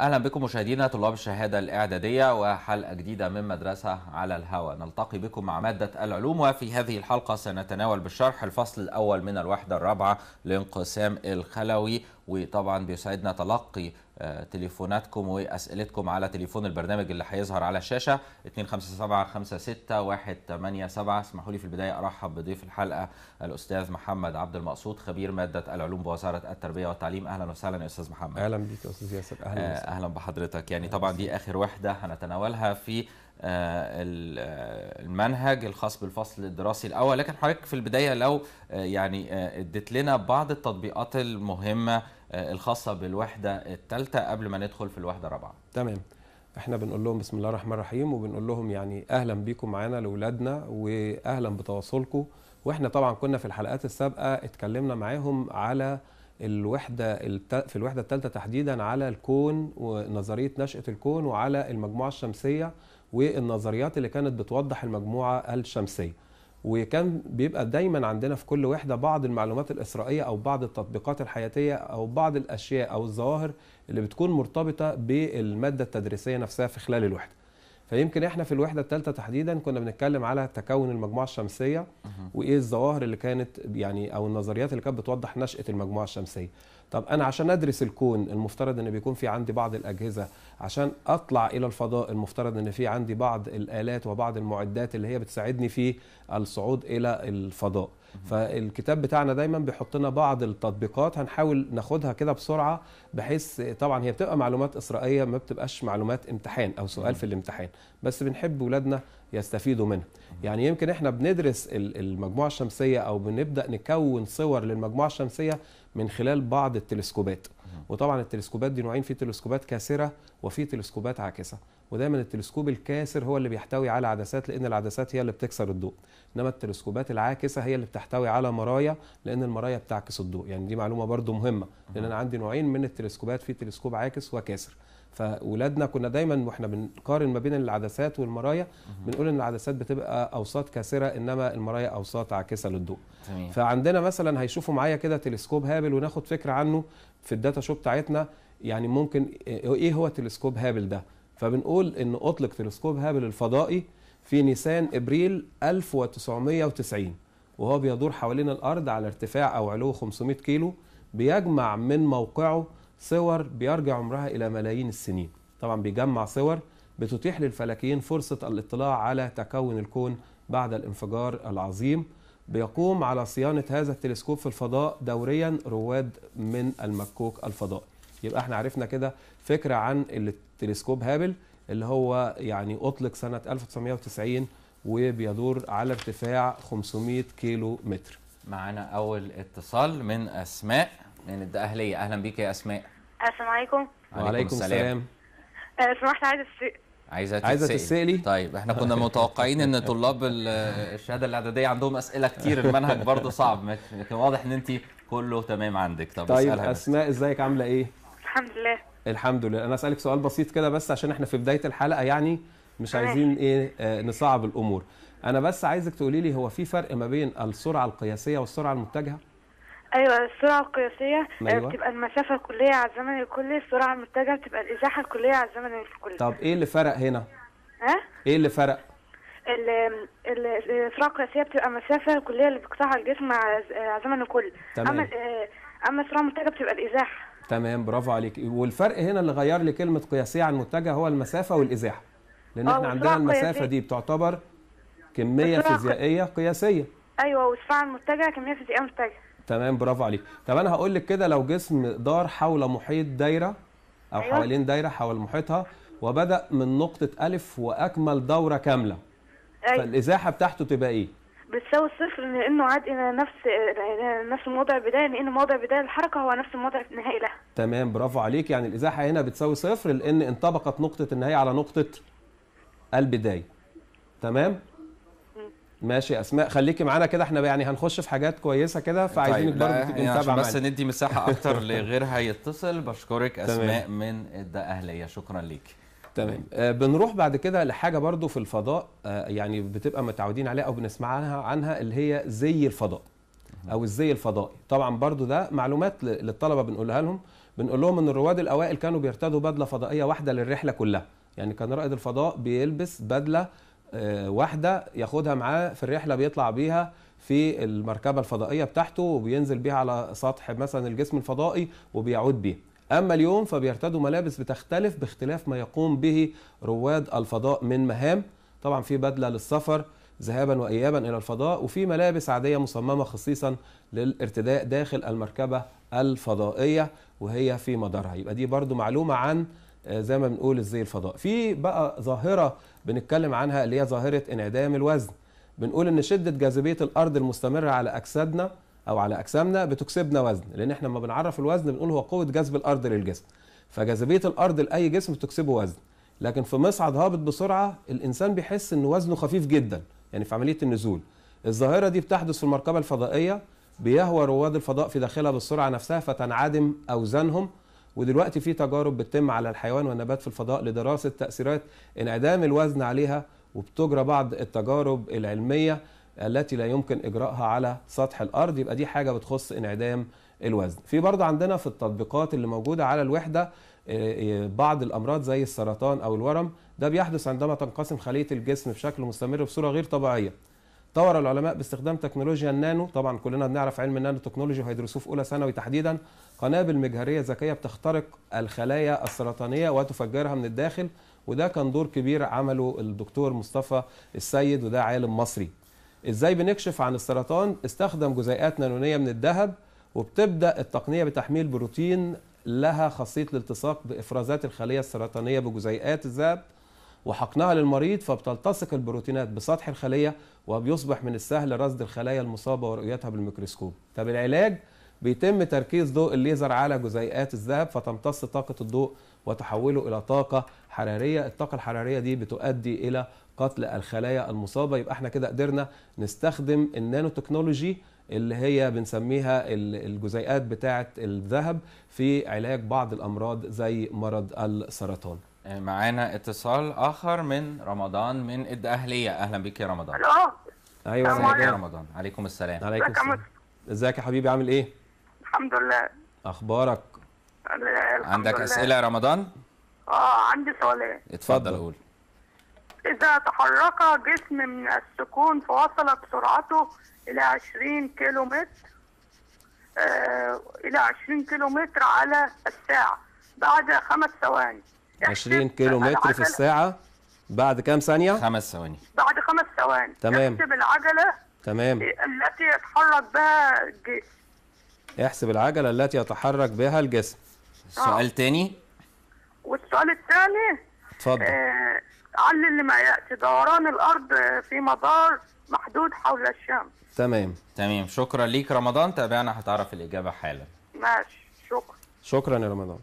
اهلا بكم مشاهدينا طلاب الشهاده الاعداديه وحلقه جديده من مدرسه على الهواء نلتقي بكم مع ماده العلوم وفي هذه الحلقه سنتناول بالشرح الفصل الاول من الوحده الرابعه لانقسام الخلوي وطبعا بيسعدنا تلقي آه، تليفوناتكم واسئلتكم على تليفون البرنامج اللي هيظهر على الشاشه 257 اسمحوا لي في البدايه ارحب بضيف الحلقه الاستاذ محمد عبد المقصود خبير ماده العلوم بوزاره التربيه والتعليم اهلا وسهلا يا استاذ محمد اهلا بيك يا استاذ ياسر اهلا آه، اهلا بحضرتك يعني طبعا دي اخر وحده هنتناولها في آه، آه، المنهج الخاص بالفصل الدراسي الاول لكن حضرتك في البدايه لو آه، يعني اديت لنا بعض التطبيقات المهمه الخاصه بالوحده الثالثه قبل ما ندخل في الوحده الرابعه تمام احنا بنقول لهم بسم الله الرحمن الرحيم وبنقول لهم يعني اهلا بيكم معانا لاولادنا واهلا بتواصلكم واحنا طبعا كنا في الحلقات السابقه اتكلمنا معاهم على الوحده في الوحده الثالثه تحديدا على الكون ونظريه نشاه الكون وعلى المجموعه الشمسيه والنظريات اللي كانت بتوضح المجموعه الشمسيه وكان بيبقى دايما عندنا في كل وحده بعض المعلومات الاسرائيه او بعض التطبيقات الحياتيه او بعض الاشياء او الظواهر اللي بتكون مرتبطه بالماده التدريسيه نفسها في خلال الوحده فيمكن احنا في الوحده الثالثه تحديدا كنا بنتكلم على تكون المجموعه الشمسيه وايه الظواهر اللي كانت يعني او النظريات اللي كانت بتوضح نشاه المجموعه الشمسيه طب انا عشان ادرس الكون المفترض ان بيكون في عندي بعض الاجهزه عشان اطلع الى الفضاء المفترض ان في عندي بعض الالات وبعض المعدات اللي هي بتساعدني في الصعود الى الفضاء فالكتاب بتاعنا دايما بيحط لنا بعض التطبيقات هنحاول ناخدها كده بسرعه بحيث طبعا هي بتبقى معلومات اسرائيليه ما بتبقاش معلومات امتحان او سؤال في الامتحان بس بنحب ولادنا يستفيدوا منها يعني يمكن احنا بندرس المجموعه الشمسيه او بنبدا نكون صور للمجموعه الشمسيه من خلال بعض التلسكوبات وطبعا التلسكوبات دي نوعين في تلسكوبات كاسره وفي تلسكوبات عاكسه ودايما التلسكوب الكاسر هو اللي بيحتوي على عدسات لان العدسات هي اللي بتكسر الضوء انما التلسكوبات العاكسه هي اللي بتحتوي على مرايا لان المرايا بتعكس الضوء يعني دي معلومه برده مهمه لان انا عندي نوعين من التلسكوبات في تلسكوب عاكس وكاسر فولادنا كنا دايما واحنا بنقارن ما بين العدسات والمرايا بنقول ان العدسات بتبقى اوساط كاسره انما المرايا اوساط عاكسه للضوء تمام. فعندنا مثلا هيشوفوا معايا كده تلسكوب هابل وناخد فكره عنه في الداتا شو بتاعتنا يعني ممكن ايه هو تلسكوب هابل ده فبنقول ان اطلق تلسكوب هابل الفضائي في نيسان ابريل 1990 وهو بيدور حوالين الارض على ارتفاع او علو 500 كيلو بيجمع من موقعه صور بيرجع عمرها الى ملايين السنين طبعا بيجمع صور بتتيح للفلكيين فرصة الاطلاع على تكون الكون بعد الانفجار العظيم بيقوم على صيانة هذا التلسكوب في الفضاء دوريا رواد من المكوك الفضائي يبقى احنا عرفنا كده فكرة عن تلسكوب هابل اللي هو يعني اطلق سنه 1990 وبيدور على ارتفاع 500 كيلو متر معانا اول اتصال من اسماء من الدقهليه اهلا بيك يا اسماء السلام عليكم وعليكم السلام, السلام. آه، سمحت عايزه عايزه عايزه تسالي طيب احنا كنا متوقعين ان طلاب الشهاده الاعداديه عندهم اسئله كتير المنهج برضه صعب لكن واضح ان انت كله تمام عندك طب طيب اسماء ازيك عامله ايه الحمد لله الحمد لله انا اسالك سؤال بسيط كده بس عشان احنا في بدايه الحلقه يعني مش عايزين ايه آه، نصعب الامور انا بس عايزك تقولي لي هو في فرق ما بين السرعه القياسيه والسرعه المتجهه ايوه السرعه القياسيه آه، أيوة. بتبقى المسافه الكليه على الزمن الكلي السرعه المتجهه بتبقى الازاحه الكليه على الزمن الكلي طب ايه اللي فرق هنا ها ايه اللي فرق السرعه القياسيه بتبقى المسافه الكليه اللي بيقطعها الجسم على الزمن الكلي تمام. اما آه، اما السرعه المتجهه بتبقى الازاحه تمام برافو عليك والفرق هنا اللي غير لي كلمه قياسيه عن متجه هو المسافه والازاحه لان احنا عندنا المسافه دي بتعتبر كميه فيزيائيه قياسيه ايوه والسرعه المتجهه كميه فيزيائيه متجهه تمام برافو عليك طب انا هقول لك كده لو جسم دار حول محيط دايره او أيوة. حوالين دايره حول محيطها وبدا من نقطه الف واكمل دوره كامله أيوة. فالازاحه بتاعته تبقى ايه بتساوي صفر لانه عاد نفس نفس الموضع البدايه لان موضع بدايه الحركه هو نفس الموضع النهائي لها تمام برافو عليك يعني الازاحه هنا بتساوي صفر لان انطبقت نقطه النهايه على نقطه البدايه تمام ماشي اسماء خليكي معانا كده احنا يعني هنخش في حاجات كويسه كده طيب، فعايزينك برضه تبقي يعني متابعه بس ندي مساحه اكتر لغيرها يتصل بشكرك اسماء من الدقهليه شكرا ليكي تمام آه بنروح بعد كده لحاجه برضو في الفضاء آه يعني بتبقى متعودين عليها او بنسمع عنها عنها اللي هي زي الفضاء او الزي الفضائي طبعا برضو ده معلومات للطلبه بنقولها لهم بنقول لهم ان الرواد الاوائل كانوا بيرتدوا بدله فضائيه واحده للرحله كلها يعني كان رائد الفضاء بيلبس بدله آه، واحده ياخدها معاه في الرحله بيطلع بيها في المركبه الفضائيه بتاعته وبينزل بيها على سطح مثلا الجسم الفضائي وبيعود بيها أما اليوم فبيرتدوا ملابس بتختلف باختلاف ما يقوم به رواد الفضاء من مهام طبعا في بدلة للسفر ذهابا وإيابا إلى الفضاء وفي ملابس عادية مصممة خصيصا للارتداء داخل المركبة الفضائية وهي في مدارها يبقى دي برضو معلومة عن آه، زي ما بنقول الزي الفضاء في بقى ظاهرة بنتكلم عنها اللي هي ظاهرة انعدام الوزن بنقول ان شدة جاذبية الارض المستمرة على اجسادنا او على اجسامنا بتكسبنا وزن لان احنا لما بنعرف الوزن بنقول هو قوه جذب الارض للجسم فجاذبيه الارض لاي جسم بتكسبه وزن لكن في مصعد هابط بسرعه الانسان بيحس ان وزنه خفيف جدا يعني في عمليه النزول الظاهره دي بتحدث في المركبه الفضائيه بيهوى رواد الفضاء في داخلها بالسرعه نفسها فتنعدم اوزانهم ودلوقتي في تجارب بتتم على الحيوان والنبات في الفضاء لدراسه تاثيرات انعدام الوزن عليها وبتجرى بعض التجارب العلميه التي لا يمكن اجراءها على سطح الارض يبقى دي حاجه بتخص انعدام الوزن في برضه عندنا في التطبيقات اللي موجوده على الوحده آه، آه، بعض الامراض زي السرطان او الورم ده بيحدث عندما تنقسم خليه الجسم بشكل مستمر بصوره غير طبيعيه طور العلماء باستخدام تكنولوجيا النانو طبعا كلنا بنعرف علم النانو تكنولوجي وهيدرسوه في اولى ثانوي تحديدا قنابل مجهريه ذكيه بتخترق الخلايا السرطانيه وتفجرها من الداخل وده كان دور كبير عمله الدكتور مصطفى السيد وده عالم مصري ازاي بنكشف عن السرطان استخدم جزيئات نانونيه من الذهب وبتبدا التقنيه بتحميل بروتين لها خاصيه الالتصاق بافرازات الخليه السرطانيه بجزيئات الذهب وحقنها للمريض فبتلتصق البروتينات بسطح الخليه وبيصبح من السهل رصد الخلايا المصابه ورؤيتها بالميكروسكوب طب العلاج بيتم تركيز ضوء الليزر على جزيئات الذهب فتمتص طاقه الضوء وتحوله الى طاقه حراريه الطاقه الحراريه دي بتؤدي الى قتل الخلايا المصابه يبقى احنا كده قدرنا نستخدم النانو تكنولوجي اللي هي بنسميها الجزيئات بتاعه الذهب في علاج بعض الامراض زي مرض السرطان آه، معانا اتصال اخر من رمضان من الدأهلية اهلا بيك يا رمضان الو ايوه عليكم يا رمضان عليكم السلام عليكم السلام ازيك يا حبيبي عامل ايه الحمد لله اخبارك عندك لله. اسئله يا رمضان اه عندي سؤالين اتفضل قول إذا تحرك جسم من السكون فوصلت سرعته إلى 20 كيلو متر آه، إلى 20 كيلو متر على الساعة بعد خمس ثواني 20 كيلو متر في الساعة بعد كام ثانية؟ خمس ثواني بعد خمس ثواني تمام احسب العجلة تمام التي يتحرك بها الجسم احسب العجلة التي يتحرك بها الجسم سؤال آه. تاني والسؤال الثاني اتفضل آه علل لمياءة دوران الأرض في مدار محدود حول الشمس تمام تمام شكرا ليك رمضان تابعنا هتعرف الإجابة حالا ماشي شكرا شكرا يا رمضان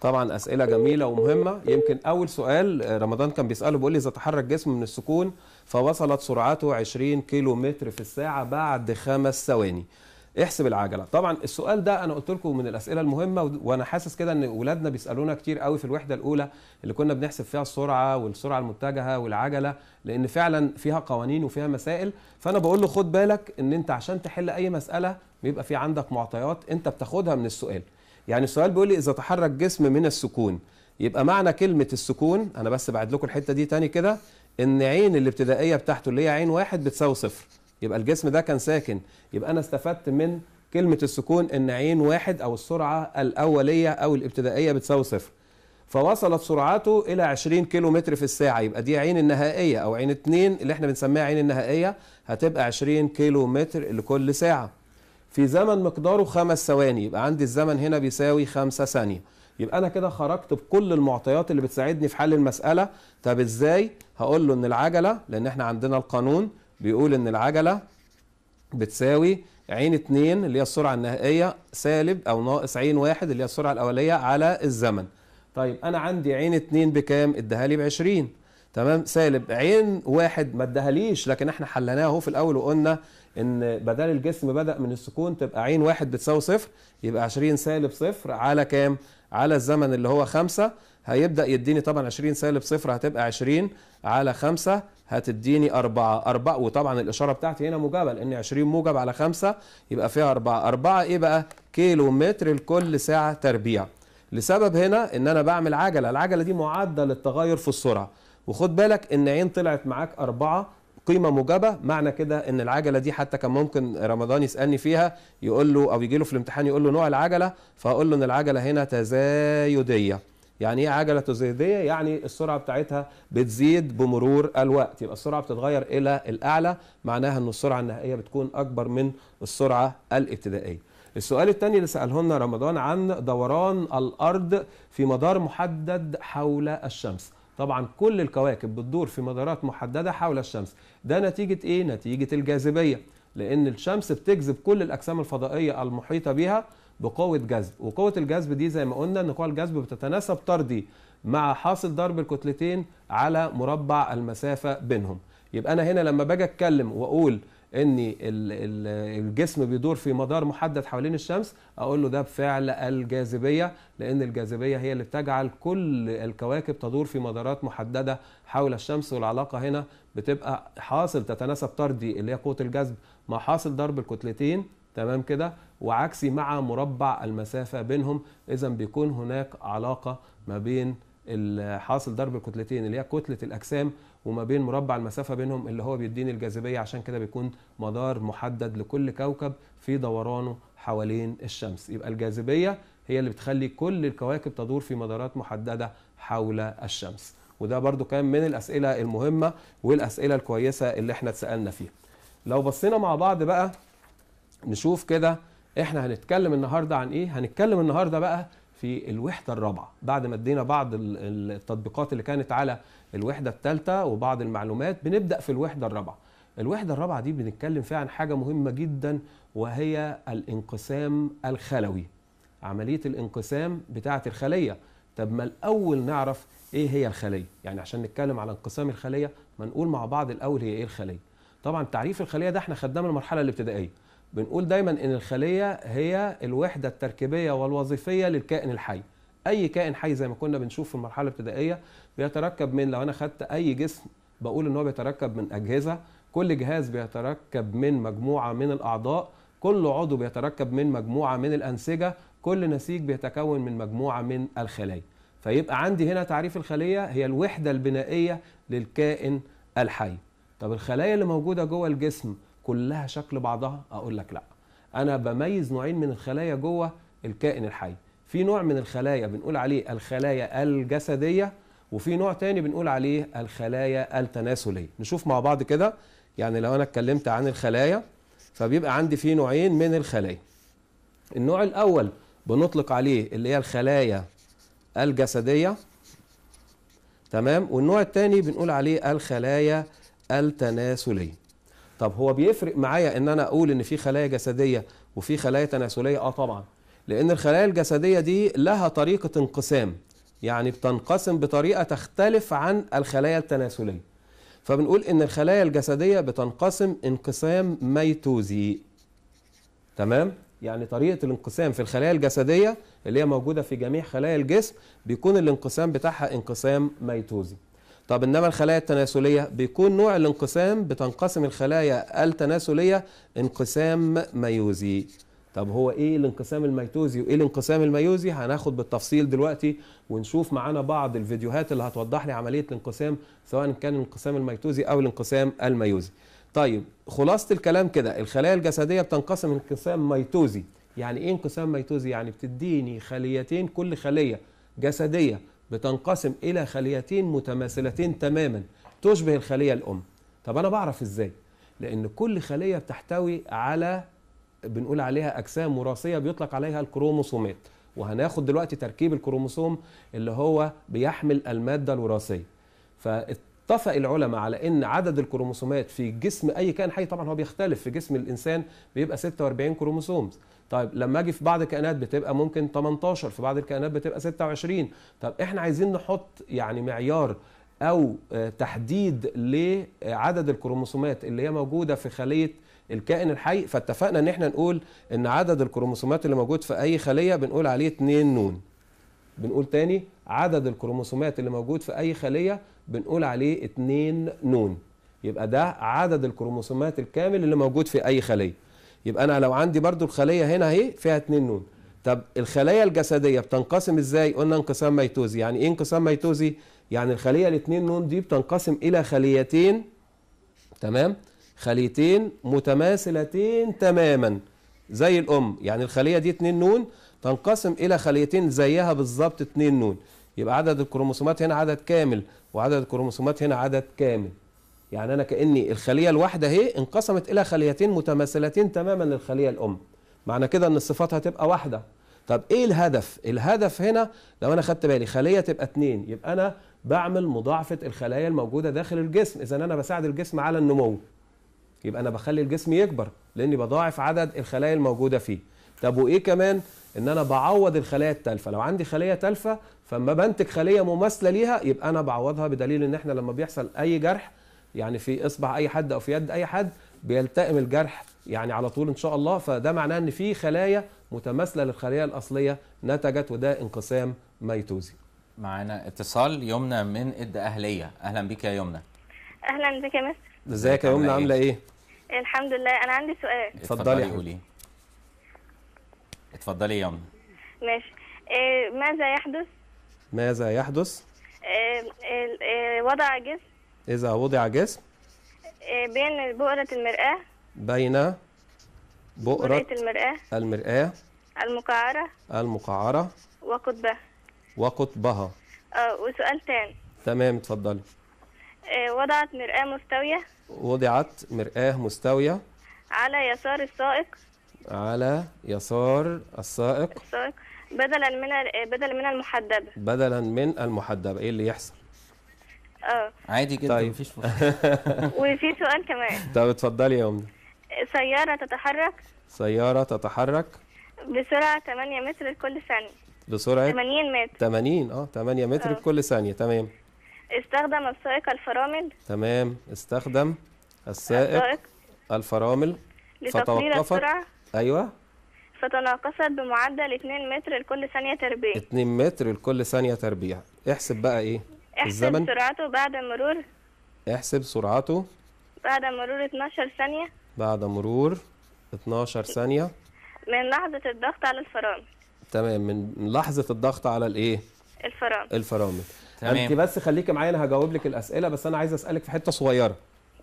طبعا اسئله جميله ومهمه يمكن اول سؤال رمضان كان بيساله بيقول لي اذا تحرك جسم من السكون فوصلت سرعته 20 كيلو متر في الساعه بعد خمس ثواني احسب العجله طبعا السؤال ده انا قلت لكم من الاسئله المهمه وانا حاسس كده ان اولادنا بيسالونا كتير قوي في الوحده الاولى اللي كنا بنحسب فيها السرعه والسرعه المتجهه والعجله لان فعلا فيها قوانين وفيها مسائل فانا بقول له خد بالك ان انت عشان تحل اي مساله بيبقى في عندك معطيات انت بتاخدها من السؤال يعني السؤال بيقول لي اذا تحرك جسم من السكون يبقى معنى كلمه السكون انا بس بعد لكم الحته دي تاني كده ان عين الابتدائيه بتاعته اللي هي عين واحد بتساوي صفر يبقى الجسم ده كان ساكن يبقى انا استفدت من كلمه السكون ان عين واحد او السرعه الاوليه او الابتدائيه بتساوي صفر فوصلت سرعته الى 20 كيلو متر في الساعه يبقى دي عين النهائيه او عين اتنين اللي احنا بنسميها عين النهائيه هتبقى 20 كيلو متر لكل ساعه في زمن مقداره خمس ثواني يبقى عندي الزمن هنا بيساوي خمسة ثانية يبقى أنا كده خرجت بكل المعطيات اللي بتساعدني في حل المسألة طب إزاي هقول له إن العجلة لأن إحنا عندنا القانون بيقول ان العجله بتساوي عين 2 اللي هي السرعه النهائيه سالب او ناقص عين واحد اللي هي السرعه الاوليه على الزمن طيب انا عندي عين 2 بكام اداها لي ب 20 تمام سالب عين واحد ما ليش لكن احنا حلناها اهو في الاول وقلنا ان بدل الجسم بدا من السكون تبقى عين واحد بتساوي صفر يبقى 20 سالب صفر على كام على الزمن اللي هو خمسة هيبدا يديني طبعا 20 سالب صفر هتبقى 20 على خمسة هتديني أربعة أربعة وطبعا الإشارة بتاعتي هنا موجبة لأن 20 موجب على 5 يبقى فيها أربعة أربعة إيه بقى؟ كيلو متر لكل ساعة تربيع لسبب هنا إن أنا بعمل عجلة العجلة دي معدل التغير في السرعة وخد بالك إن عين طلعت معاك أربعة قيمة موجبة معنى كده ان العجلة دي حتى كان ممكن رمضان يسألني فيها يقول له او يجي له في الامتحان يقول له نوع العجلة فأقول له ان العجلة هنا تزايدية يعني ايه عجله تزيديه يعني السرعه بتاعتها بتزيد بمرور الوقت يبقى السرعه بتتغير الى الاعلى معناها ان السرعه النهائيه بتكون اكبر من السرعه الابتدائيه السؤال الثاني اللي ساله لنا رمضان عن دوران الارض في مدار محدد حول الشمس طبعا كل الكواكب بتدور في مدارات محدده حول الشمس ده نتيجه ايه نتيجه الجاذبيه لان الشمس بتجذب كل الاجسام الفضائيه المحيطه بها بقوه جذب وقوه الجذب دي زي ما قلنا ان قوه الجذب بتتناسب طردي مع حاصل ضرب الكتلتين على مربع المسافه بينهم يبقى انا هنا لما باجي اتكلم واقول ان الجسم بيدور في مدار محدد حوالين الشمس اقول له ده بفعل الجاذبيه لان الجاذبيه هي اللي بتجعل كل الكواكب تدور في مدارات محدده حول الشمس والعلاقه هنا بتبقى حاصل تتناسب طردي اللي هي قوه الجذب مع حاصل ضرب الكتلتين تمام كده وعكسي مع مربع المسافه بينهم اذا بيكون هناك علاقه ما بين حاصل ضرب الكتلتين اللي هي كتله الاجسام وما بين مربع المسافه بينهم اللي هو بيديني الجاذبيه عشان كده بيكون مدار محدد لكل كوكب في دورانه حوالين الشمس يبقى الجاذبيه هي اللي بتخلي كل الكواكب تدور في مدارات محدده حول الشمس وده برضو كان من الاسئله المهمه والاسئله الكويسه اللي احنا اتسالنا فيها لو بصينا مع بعض بقى نشوف كده احنا هنتكلم النهارده عن ايه هنتكلم النهارده بقى في الوحده الرابعه بعد ما ادينا بعض التطبيقات اللي كانت على الوحده الثالثه وبعض المعلومات بنبدا في الوحده الرابعه الوحده الرابعه دي بنتكلم فيها عن حاجه مهمه جدا وهي الانقسام الخلوي عمليه الانقسام بتاعه الخليه طب ما الاول نعرف ايه هي الخليه يعني عشان نتكلم على انقسام الخليه ما نقول مع بعض الاول هي ايه الخليه طبعا تعريف الخليه ده احنا خدناه من المرحله الابتدائيه بنقول دايما ان الخليه هي الوحده التركيبيه والوظيفيه للكائن الحي اي كائن حي زي ما كنا بنشوف في المرحله الابتدائيه بيتركب من لو انا خدت اي جسم بقول ان هو بيتركب من اجهزه كل جهاز بيتركب من مجموعه من الاعضاء كل عضو بيتركب من مجموعه من الانسجه كل نسيج بيتكون من مجموعه من الخلايا فيبقى عندي هنا تعريف الخليه هي الوحده البنائيه للكائن الحي طب الخلايا اللي موجوده جوه الجسم كلها شكل بعضها اقول لك لا انا بميز نوعين من الخلايا جوه الكائن الحي في نوع من الخلايا بنقول عليه الخلايا الجسديه وفي نوع تاني بنقول عليه الخلايا التناسليه نشوف مع بعض كده يعني لو انا اتكلمت عن الخلايا فبيبقى عندي في نوعين من الخلايا النوع الاول بنطلق عليه اللي هي الخلايا الجسديه تمام والنوع الثاني بنقول عليه الخلايا التناسليه طب هو بيفرق معايا ان انا اقول ان في خلايا جسديه وفي خلايا تناسليه اه طبعا لان الخلايا الجسديه دي لها طريقه انقسام يعني بتنقسم بطريقه تختلف عن الخلايا التناسليه فبنقول ان الخلايا الجسديه بتنقسم انقسام ميتوزي تمام يعني طريقه الانقسام في الخلايا الجسديه اللي هي موجوده في جميع خلايا الجسم بيكون الانقسام بتاعها انقسام ميتوزي طب انما الخلايا التناسليه بيكون نوع الانقسام بتنقسم الخلايا التناسليه انقسام ميوزي طب هو ايه الانقسام الميتوزي وايه الانقسام الميوزي هناخد بالتفصيل دلوقتي ونشوف معانا بعض الفيديوهات اللي هتوضح لي عمليه الانقسام سواء كان الانقسام الميتوزي او الانقسام الميوزي طيب خلاصه الكلام كده الخلايا الجسديه بتنقسم انقسام ميتوزي يعني ايه انقسام ميتوزي يعني بتديني خليتين كل خليه جسديه بتنقسم إلى خليتين متماثلتين تماما تشبه الخلية الأم طب أنا بعرف إزاي لأن كل خلية بتحتوي على بنقول عليها أجسام وراثية بيطلق عليها الكروموسومات وهناخد دلوقتي تركيب الكروموسوم اللي هو بيحمل المادة الوراثية فاتفق العلماء على ان عدد الكروموسومات في جسم اي كائن حي طبعا هو بيختلف في جسم الانسان بيبقى 46 كروموسوم طيب لما اجي في بعض الكائنات بتبقى ممكن 18 في بعض الكائنات بتبقى 26 طب احنا عايزين نحط يعني معيار او آه، تحديد لعدد الكروموسومات اللي هي موجوده في خليه الكائن الحي فاتفقنا ان احنا نقول ان عدد الكروموسومات اللي موجود في اي خليه بنقول عليه 2 نون بنقول تاني عدد الكروموسومات اللي موجود في اي خليه بنقول عليه 2 نون يبقى ده عدد الكروموسومات الكامل اللي موجود في اي خليه يبقى انا لو عندي برضو الخليه هنا اهي فيها اتنين نون طب الخلايا الجسديه بتنقسم ازاي قلنا انقسام ميتوزي يعني ايه انقسام ميتوزي يعني الخليه الاتنين نون دي بتنقسم الى خليتين تمام خليتين متماثلتين تماما زي الام يعني الخليه دي اتنين نون تنقسم الى خليتين زيها بالظبط اتنين نون يبقى عدد الكروموسومات هنا عدد كامل وعدد الكروموسومات هنا عدد كامل يعني أنا كأني الخلية الواحدة هي انقسمت إلى خليتين متماثلتين تماما للخلية الأم معنى كده أن الصفات هتبقى واحدة طب إيه الهدف؟ الهدف هنا لو أنا خدت بالي خلية تبقى اتنين يبقى أنا بعمل مضاعفة الخلايا الموجودة داخل الجسم إذا أنا بساعد الجسم على النمو يبقى أنا بخلي الجسم يكبر لأني بضاعف عدد الخلايا الموجودة فيه طب وإيه كمان؟ ان انا بعوض الخلايا التالفه لو عندي خليه تالفه فما بنتج خليه مماثله ليها يبقى انا بعوضها بدليل ان احنا لما بيحصل اي جرح يعني في اصبع اي حد او في يد اي حد بيلتئم الجرح يعني على طول ان شاء الله فده معناه ان في خلايا متماثله للخلايا الاصليه نتجت وده انقسام ميتوزي معانا اتصال يمنى من الدقهليه اهلا بك يا يمنى اهلا بك يا مستر ازيك يا يمنى إيه؟ عامله ايه الحمد لله انا عندي سؤال اتفضلي قولي اتفضلي يا يمنى ماشي إيه، ماذا يحدث ماذا يحدث إيه، وضع جسم إذا وضع جسم آه، بين بؤرة المرآة بين بؤرة المرآة المرآة المقعرة المقعرة وقطبها وقطبها اه وسؤال تاني تمام اتفضلي آه، وضعت مرآة مستوية وضعت مرآة مستوية على يسار السائق على يسار السائق السائق بدلا من بدلا من المحدبة بدلا من المحدبة ايه اللي يحصل اه عادي جدا طيب. مفيش مشكله وفي سؤال كمان طب اتفضلي يا امنه سياره تتحرك سياره تتحرك بسرعه 8 متر لكل ثانيه بسرعه 80 متر 80 اه 8 متر اه. لكل ثانيه تمام استخدم السائق الفرامل تمام استخدم السائق الفرامل فتوقفت السرعه ايوه فتناقصت بمعدل 2 متر لكل ثانيه تربيع 2 متر لكل ثانيه تربيع احسب بقى ايه الزمن احسب سرعته بعد مرور احسب سرعته بعد مرور 12 ثانية بعد مرور 12 ثانية من لحظة الضغط على الفرامل تمام من لحظة الضغط على الايه؟ الفرامل الفرامل تمام انت بس خليكي معايا انا هجاوب لك الاسئلة بس انا عايز اسالك في حتة صغيرة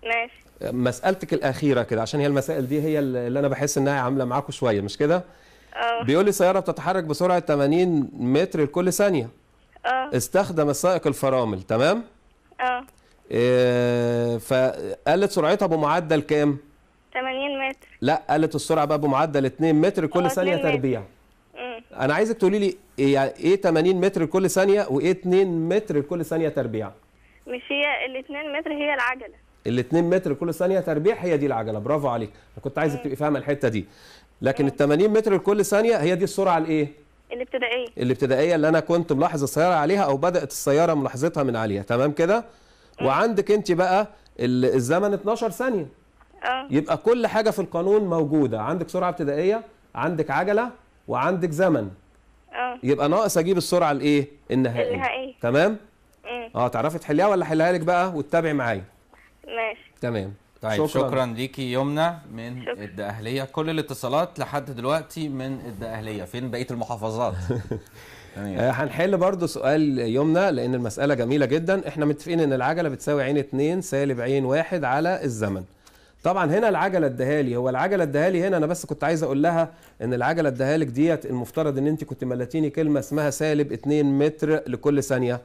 ماشي مسألتك الأخيرة كده عشان هي المسائل دي هي اللي أنا بحس إنها عاملة معاكم شوية مش كده؟ اه بيقول لي سيارة بتتحرك بسرعة 80 متر لكل ثانية اه استخدم السائق الفرامل تمام اه إيه فقالت سرعتها بمعدل كام 80 متر لا قالت السرعه بقى بمعدل 2 متر كل ثانيه تربيع انا عايزك تقولي لي ايه 80 يعني إيه متر كل ثانيه وايه 2 متر كل ثانيه تربيع مش هي ال 2 متر هي العجله ال 2 متر كل ثانيه تربيع هي دي العجله برافو عليك انا كنت عايزك تبقي فاهمه الحته دي لكن ال 80 متر كل ثانيه هي دي السرعه الايه الابتدائيه الابتدائيه اللي انا كنت ملاحظ السياره عليها او بدات السياره ملاحظتها من عليها تمام كده وعندك انت بقى الزمن 12 ثانيه اه يبقى كل حاجه في القانون موجوده عندك سرعه ابتدائيه عندك عجله وعندك زمن اه يبقى ناقص اجيب السرعه الايه النهائيه النهائيه تمام اه تعرفي تحليها ولا احلها لك بقى وتتابعي معايا ماشي تمام طيب شكرا, شكرا ليكي يمنى من الدقهليه كل الاتصالات لحد دلوقتي من الدقهليه فين بقيه المحافظات آه، هنحل برضو سؤال يمنى لان المساله جميله جدا احنا متفقين ان العجله بتساوي عين 2 سالب عين 1 على الزمن طبعا هنا العجله الدهالي هو العجله الدهالي هنا انا بس كنت عايز اقول لها ان العجله الدهالك ديت المفترض ان انت كنت ملتيني كلمه اسمها سالب 2 متر لكل ثانيه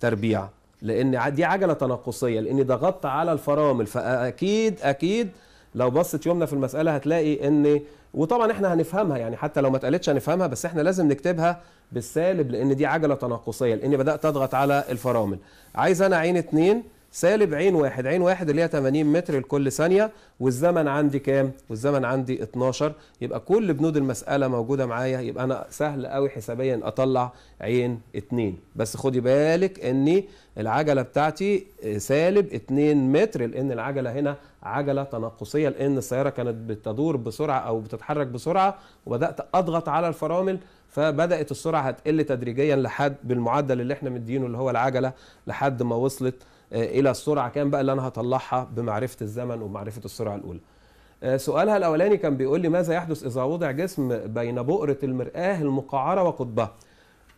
تربيع لان دي عجله تناقصيه لاني ضغطت على الفرامل فاكيد اكيد لو بصت يومنا في المساله هتلاقي ان وطبعا احنا هنفهمها يعني حتى لو ما اتقالتش هنفهمها بس احنا لازم نكتبها بالسالب لان دي عجله تناقصيه لاني بدات اضغط على الفرامل عايز انا عين اتنين سالب عين واحد عين واحد اللي هي 80 متر لكل ثانية والزمن عندي كام والزمن عندي 12 يبقى كل بنود المسألة موجودة معايا يبقى أنا سهل قوي حسابيا أطلع عين 2 بس خدي بالك أني العجلة بتاعتي آه، سالب 2 متر لأن العجلة هنا عجلة تناقصية لأن السيارة كانت بتدور بسرعة أو بتتحرك بسرعة وبدأت أضغط على الفرامل فبدأت السرعة هتقل تدريجيا لحد بالمعدل اللي احنا مدينه اللي هو العجلة لحد ما وصلت آه، الى السرعه كام بقى اللي انا هطلعها بمعرفه الزمن ومعرفه السرعه الاولى آه، سؤالها الاولاني كان بيقول لي ماذا يحدث اذا وضع جسم بين بؤره المراه المقعره وقطبها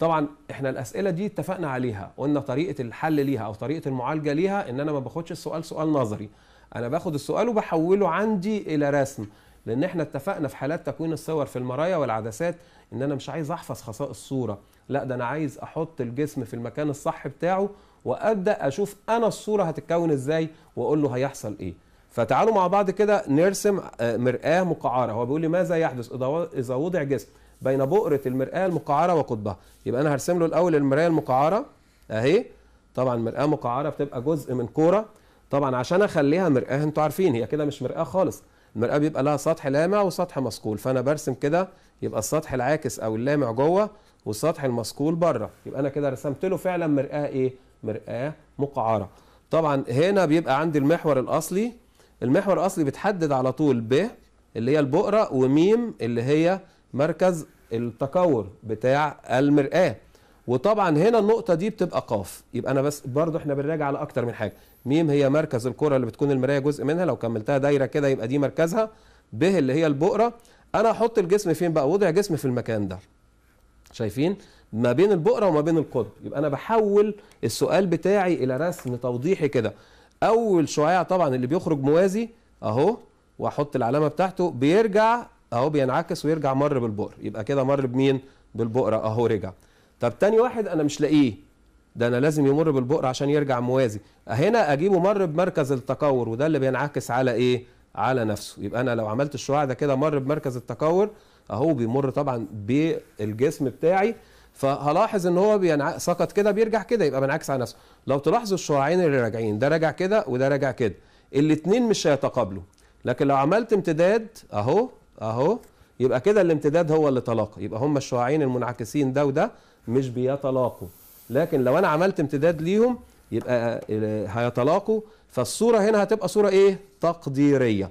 طبعا احنا الاسئله دي اتفقنا عليها قلنا طريقه الحل ليها او طريقه المعالجه ليها ان انا ما باخدش السؤال سؤال نظري انا باخد السؤال وبحوله عندي الى رسم لان احنا اتفقنا في حالات تكوين الصور في المرايا والعدسات ان انا مش عايز احفظ خصائص الصوره لا ده انا عايز احط الجسم في المكان الصح بتاعه وابدا اشوف انا الصوره هتتكون ازاي واقول له هيحصل ايه فتعالوا مع بعض كده نرسم آه، مرآة مقعرة هو بيقول لي ماذا يحدث إذا وضع جسم بين بؤرة المرآة المقعرة وقطبها يبقى أنا هرسم له الأول المرآة المقعرة أهي طبعا مرآة مقعرة بتبقى جزء من كورة طبعا عشان أخليها مرآة أنتوا عارفين هي كده مش مرآة خالص المرآة بيبقى لها سطح لامع وسطح مصقول فأنا برسم كده يبقى السطح العاكس أو اللامع جوه والسطح المصقول بره يبقى أنا كده رسمت له فعلا مرآة إيه مرآة مقعرة طبعا هنا بيبقى عندي المحور الأصلي المحور الأصلي بتحدد على طول ب اللي هي البؤرة وميم اللي هي مركز التكور بتاع المرآة وطبعا هنا النقطة دي بتبقى قاف يبقى أنا بس برضو احنا بنراجع على أكتر من حاجة ميم هي مركز الكرة اللي بتكون المراية جزء منها لو كملتها دايرة كده يبقى دي مركزها ب اللي هي البؤرة أنا أحط الجسم فين بقى وضع جسم في المكان ده شايفين ما بين البؤره وما بين القطب يبقى انا بحول السؤال بتاعي الى رسم توضيحي كده اول شعاع طبعا اللي بيخرج موازي اهو واحط العلامه بتاعته بيرجع اهو بينعكس ويرجع مر بالبؤره يبقى كده مر بمين بالبؤره اهو رجع طب تاني واحد انا مش لاقيه ده انا لازم يمر بالبؤره عشان يرجع موازي هنا اجيبه مر بمركز التكور وده اللي بينعكس على ايه على نفسه يبقى انا لو عملت الشعاع ده كده مر بمركز التكور اهو بيمر طبعا بالجسم بتاعي فهلاحظ ان هو بينع... سقط كده بيرجع كده يبقى بينعكس على نفسه لو تلاحظوا الشعاعين اللي راجعين ده راجع كده وده راجع كده الاثنين مش هيتقابلوا لكن لو عملت امتداد اهو اهو يبقى كده الامتداد هو اللي تلاقى يبقى هما الشعاعين المنعكسين ده وده مش بيتلاقوا لكن لو انا عملت امتداد ليهم يبقى آه، آه، هيتلاقوا فالصوره هنا هتبقى صوره ايه تقديريه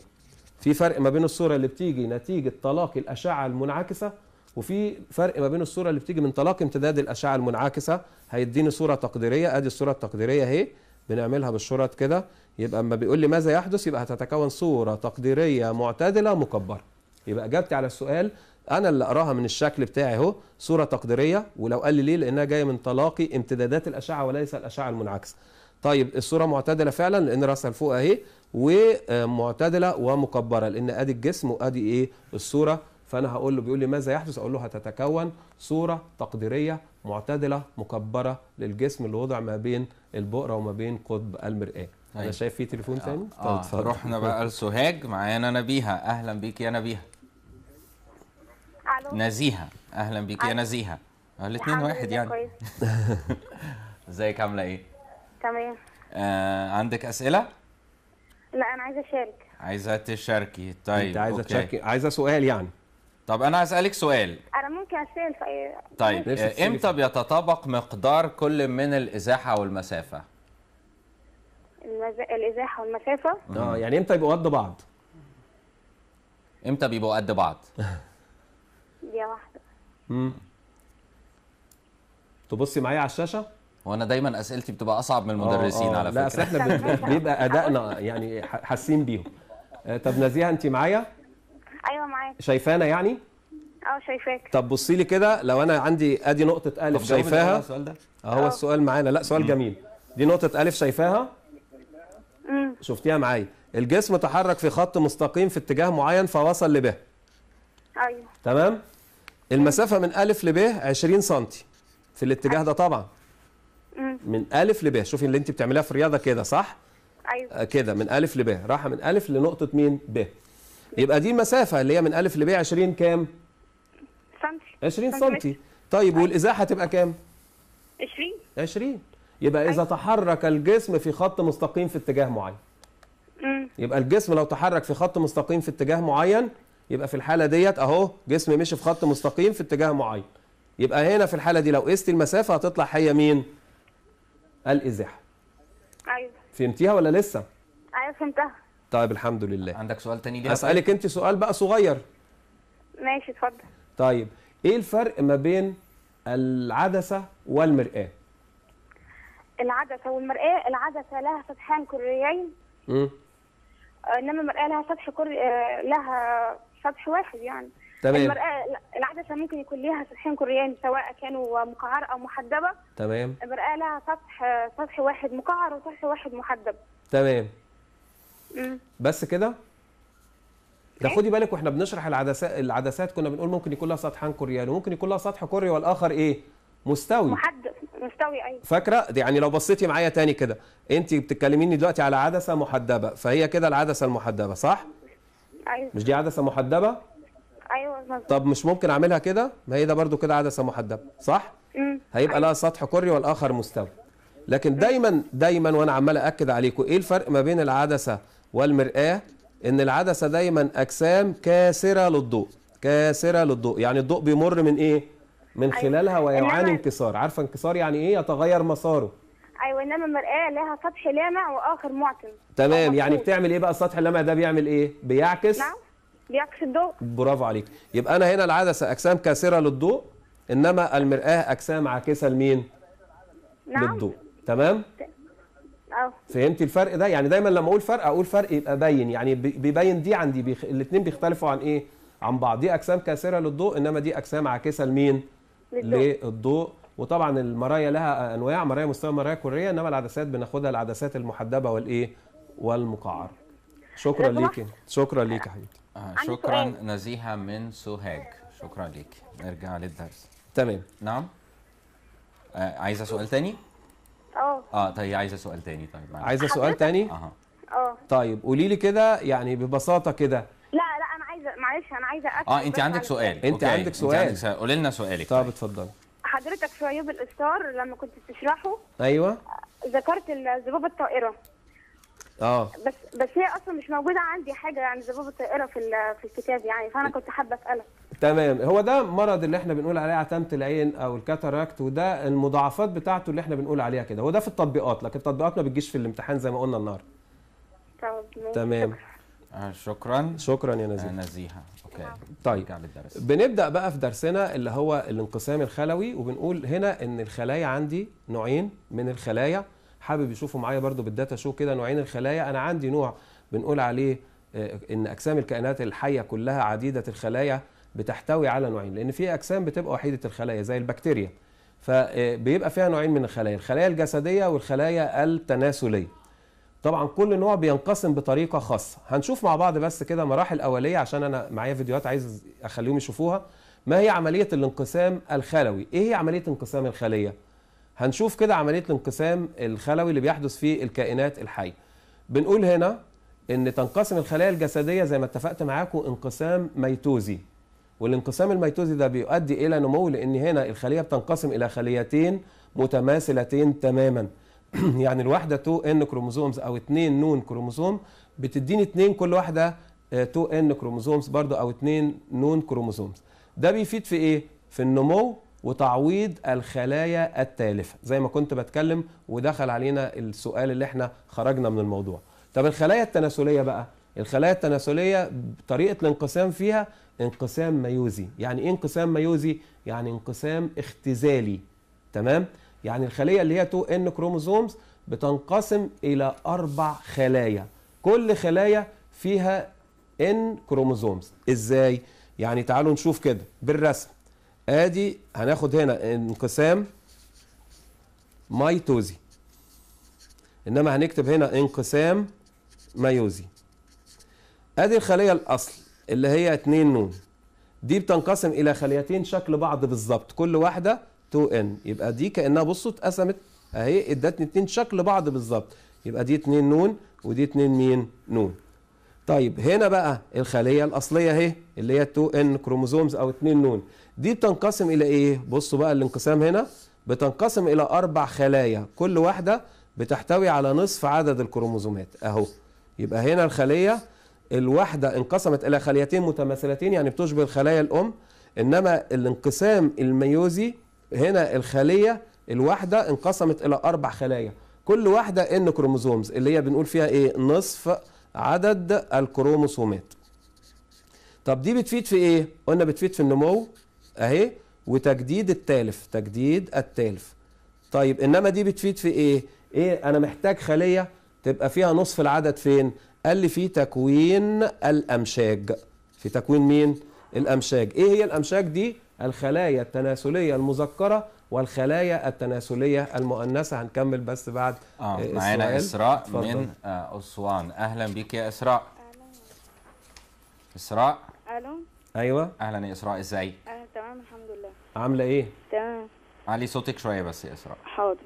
في فرق ما بين الصوره اللي بتيجي نتيجه تلاقي الاشعه المنعكسه وفي فرق ما بين الصوره اللي بتيجي من طلاق امتداد الاشعه المنعكسه هيديني صوره تقديريه ادي الصوره التقديريه اهي بنعملها بالشرط كده يبقى اما بيقول لي ماذا يحدث يبقى هتتكون صوره تقديريه معتدله مكبره يبقى اجابتي على السؤال انا اللي اقراها من الشكل بتاعي اهو صوره تقديريه ولو قال لي ليه لانها جايه من تلاقي امتدادات الاشعه وليس الاشعه المنعكسه طيب الصوره معتدله فعلا لان راسها لفوق اهي ومعتدله ومكبره لان ادي الجسم وادي ايه الصوره فانا هقول له بيقول لي ماذا يحدث اقول له هتتكون صوره تقديريه معتدله مكبره للجسم اللي وضع ما بين البؤره وما بين قطب المرآه انا أيوة. شايف في تليفون تاني آه. آه. رحنا بقى لسوهاج معانا نبيها اهلا بيك يا نبيها الو نزيهه اهلا بيك يا نزيهه آه، الاثنين واحد يعني ازيك عامله ايه تمام آه عندك اسئله لا انا عايزه اشارك عايزه تشاركي طيب انت عايزه تشاركي عايزه سؤال يعني طب انا هسالك سؤال انا ممكن اسال طيب, طيب، آه، امتى بيتطابق مقدار كل من الازاحه والمسافه المز... الازاحه والمسافه اه يعني امتى يبقوا قد بعض امتى بيبقوا قد بعض دي واحده امم تبصي معايا على الشاشه وانا دايما اسئلتي بتبقى اصعب من آه، المدرسين أوه. على فكره لا اصل احنا بيبقى ادائنا يعني حاسين بيهم آه، طب نزيهه انت معايا ايوه معاك شايفانا يعني اه شايفاك طب بصي لي كده لو انا عندي ادي نقطه الف شايفاها السؤال ده اهو آه. السؤال معانا لا سؤال جميل دي نقطه الف شايفاها امم شفتيها معايا الجسم تحرك في خط مستقيم في اتجاه معين فوصل لبه ايوه تمام المسافه من الف لبه 20 سم في الاتجاه ده طبعا مم. من الف لبه شوفي اللي انت بتعمليها في الرياضه كده صح ايوه كده من الف لبه راحه من الف لنقطه مين ب يبقى دي المسافه اللي هي من الف لب 20 كام؟ سنتي 20 سنتي طيب أيوة. والازاحه تبقى كام؟ 20 20 يبقى اذا أيوة. تحرك الجسم في خط مستقيم في اتجاه معين يبقى الجسم لو تحرك في خط مستقيم في اتجاه معين يبقى في الحاله ديت اهو جسم مشي في خط مستقيم في اتجاه معين يبقى هنا في الحاله دي لو قست المسافه هتطلع هي مين الازاحه ايوه فهمتيها ولا لسه ايوه فهمتها طيب الحمد لله عندك سؤال تاني ليه اسالك طيب. انت سؤال بقى صغير ماشي اتفضل طيب ايه الفرق ما بين العدسه والمرآه العدسه والمرآه العدسه لها فتحان كريين امم انما المرآه لها سطح كر آه، لها سطح واحد يعني تمام المرآه العدسه ممكن يكون ليها سطحين كريين سواء كانوا مقعر او محدبه تمام المرآه لها سطح آه، سطح واحد مقعر وسطح واحد محدب تمام بس كده إيه؟ ده خدي بالك واحنا بنشرح العدسات العدسات كنا بنقول ممكن يكون لها سطحان كوريان وممكن يكون لها سطح كوري والاخر ايه مستوي محدد مستوي ايوه فاكره يعني لو بصيتي معايا تاني كده انت بتتكلميني دلوقتي على عدسه محدبه فهي كده العدسه المحدبه صح ايوه مش دي عدسه محدبه ايوه مزبوط. طب مش ممكن اعملها كده ما هي ده برده كده عدسه محدبه صح مم. هيبقى أيوة. لها سطح كوري والاخر مستوي لكن دايما دايما وانا عمال اكد عليكم ايه الفرق ما بين العدسه والمرآة إن العدسة دايما أجسام كاسرة للضوء كاسرة للضوء يعني الضوء بيمر من إيه؟ من أيوة. خلالها ويعاني انكسار عارفة انكسار يعني إيه؟ يتغير مساره ايوه انما المراه لها سطح لامع واخر معتم تمام يعني بتعمل ايه بقى السطح اللامع ده بيعمل ايه بيعكس نعم بيعكس الضوء برافو عليك يبقى انا هنا العدسه اجسام كاسره للضوء انما المراه اجسام عاكسه لمين نعم للضوء تمام فهمتي الفرق ده يعني دايما لما اقول فرق اقول فرق يبقى باين يعني بيبين دي عندي بيخ... الاثنين بيختلفوا عن ايه عن بعض دي اجسام كاسره للضوء انما دي اجسام عاكسه لمين للضوء, للضوء. وطبعا المرايا لها انواع مرايا مستوى مرايا كوريه انما العدسات بناخدها العدسات المحدبه والايه والمقعره شكرا ليكي شكرا ليكي حبيبتي آه شكرا نزيهه من سوهاج شكرا ليكي نرجع للدرس تمام نعم آه عايزه سؤال تاني اه اه طيب عايزه سؤال تاني طيب معلش عايزه سؤال تاني اه اه طيب قولي لي كده يعني ببساطه كده لا لا انا عايزه معلش انا عايزه اه انت عندك سؤال انت عندك سؤال انت عندك قولي لنا سؤالك طيب اتفضلي حضرتك في عيوب الاستار لما كنت بتشرحه ايوه آه، ذكرت الذبابه الطائره اه بس بس هي اصلا مش موجوده عندي حاجه يعني ذبابه طائره في في الكتاب يعني فانا كنت حابه اسالها تمام هو ده مرض اللي احنا بنقول عليه عتمه العين او الكاتاراكت وده المضاعفات بتاعته اللي احنا بنقول عليها كده هو ده في التطبيقات لكن التطبيقات ما بتجيش في الامتحان زي ما قلنا النهارده تمام آه، شكرا شكرا يا آه، نزيهه آه نزيهه اوكي طيب للدرس. بنبدا بقى في درسنا اللي هو الانقسام الخلوي وبنقول هنا ان الخلايا عندي نوعين من الخلايا حابب يشوفوا معايا برضو بالداتا شو كده نوعين الخلايا انا عندي نوع بنقول عليه آه، ان اجسام الكائنات الحيه كلها عديده الخلايا بتحتوي على نوعين لان في اجسام بتبقى وحيده الخلايا زي البكتيريا فبيبقى آه، فيها نوعين من الخلايا الخلايا الجسديه والخلايا التناسليه طبعا كل نوع بينقسم بطريقه خاصه هنشوف مع بعض بس كده مراحل اوليه عشان انا معايا فيديوهات عايز اخليهم يشوفوها ما هي عمليه الانقسام الخلوي ايه هي عمليه انقسام الخليه هنشوف كده عمليه الانقسام الخلوي اللي بيحدث في الكائنات الحيه بنقول هنا ان تنقسم الخلايا الجسديه زي ما اتفقت معاكم انقسام ميتوزي والانقسام الميتوزي ده بيؤدي الى نمو لان هنا الخليه بتنقسم الى خليتين متماثلتين تماما يعني الواحده 2 ان كروموزومز او 2 نون كروموزوم بتديني 2 كل واحده 2 آه، ان كروموزومز برضه او 2 نون كروموزومز ده بيفيد في ايه في النمو وتعويض الخلايا التالفه زي ما كنت بتكلم ودخل علينا السؤال اللي احنا خرجنا من الموضوع طب الخلايا التناسليه بقى الخلايا التناسليه طريقه الانقسام فيها انقسام ميوزي يعني ايه انقسام ميوزي يعني انقسام اختزالي تمام يعني الخليه اللي هي 2 ان كروموزومز بتنقسم الى اربع خلايا كل خلايا فيها ان كروموزومز ازاي يعني تعالوا نشوف كده بالرسم ادي هناخد هنا انقسام ميتوزي انما هنكتب هنا انقسام مايوزي ادي الخليه الاصل اللي هي 2 نون دي بتنقسم الى خليتين شكل بعض بالظبط كل واحده 2 ان يبقى دي كانها بصوا اتقسمت اهي ادتني اتنين شكل بعض بالظبط يبقى دي 2 نون ودي 2 مين نون طيب هنا بقى الخليه الاصليه اهي اللي هي 2 ان كروموزومز او 2 نون دي بتنقسم الى ايه بصوا بقى الانقسام هنا بتنقسم الى اربع خلايا كل واحده بتحتوي على نصف عدد الكروموزومات اهو يبقى هنا الخليه الواحده انقسمت الى خليتين متماثلتين يعني بتشبه الخلايا الام انما الانقسام الميوزي هنا الخليه الواحده انقسمت الى اربع خلايا كل واحده ان كروموزومز اللي هي بنقول فيها ايه نصف عدد الكروموسومات طب دي بتفيد في ايه قلنا بتفيد في النمو اهي وتجديد التالف تجديد التالف طيب انما دي بتفيد في ايه ايه انا محتاج خليه تبقى فيها نصف العدد فين قال لي في تكوين الامشاج في تكوين مين الامشاج ايه هي الامشاج دي الخلايا التناسليه المذكره والخلايا التناسليه المؤنثه هنكمل بس بعد اه, آه، معانا اسراء فضل. من آه، اسوان اهلا بيك يا اسراء اسراء الو ايوه اهلا يا اسراء ازيك انا آه، تمام الحمد لله عامله ايه تمام علي صوتك شويه بس يا اسراء حاضر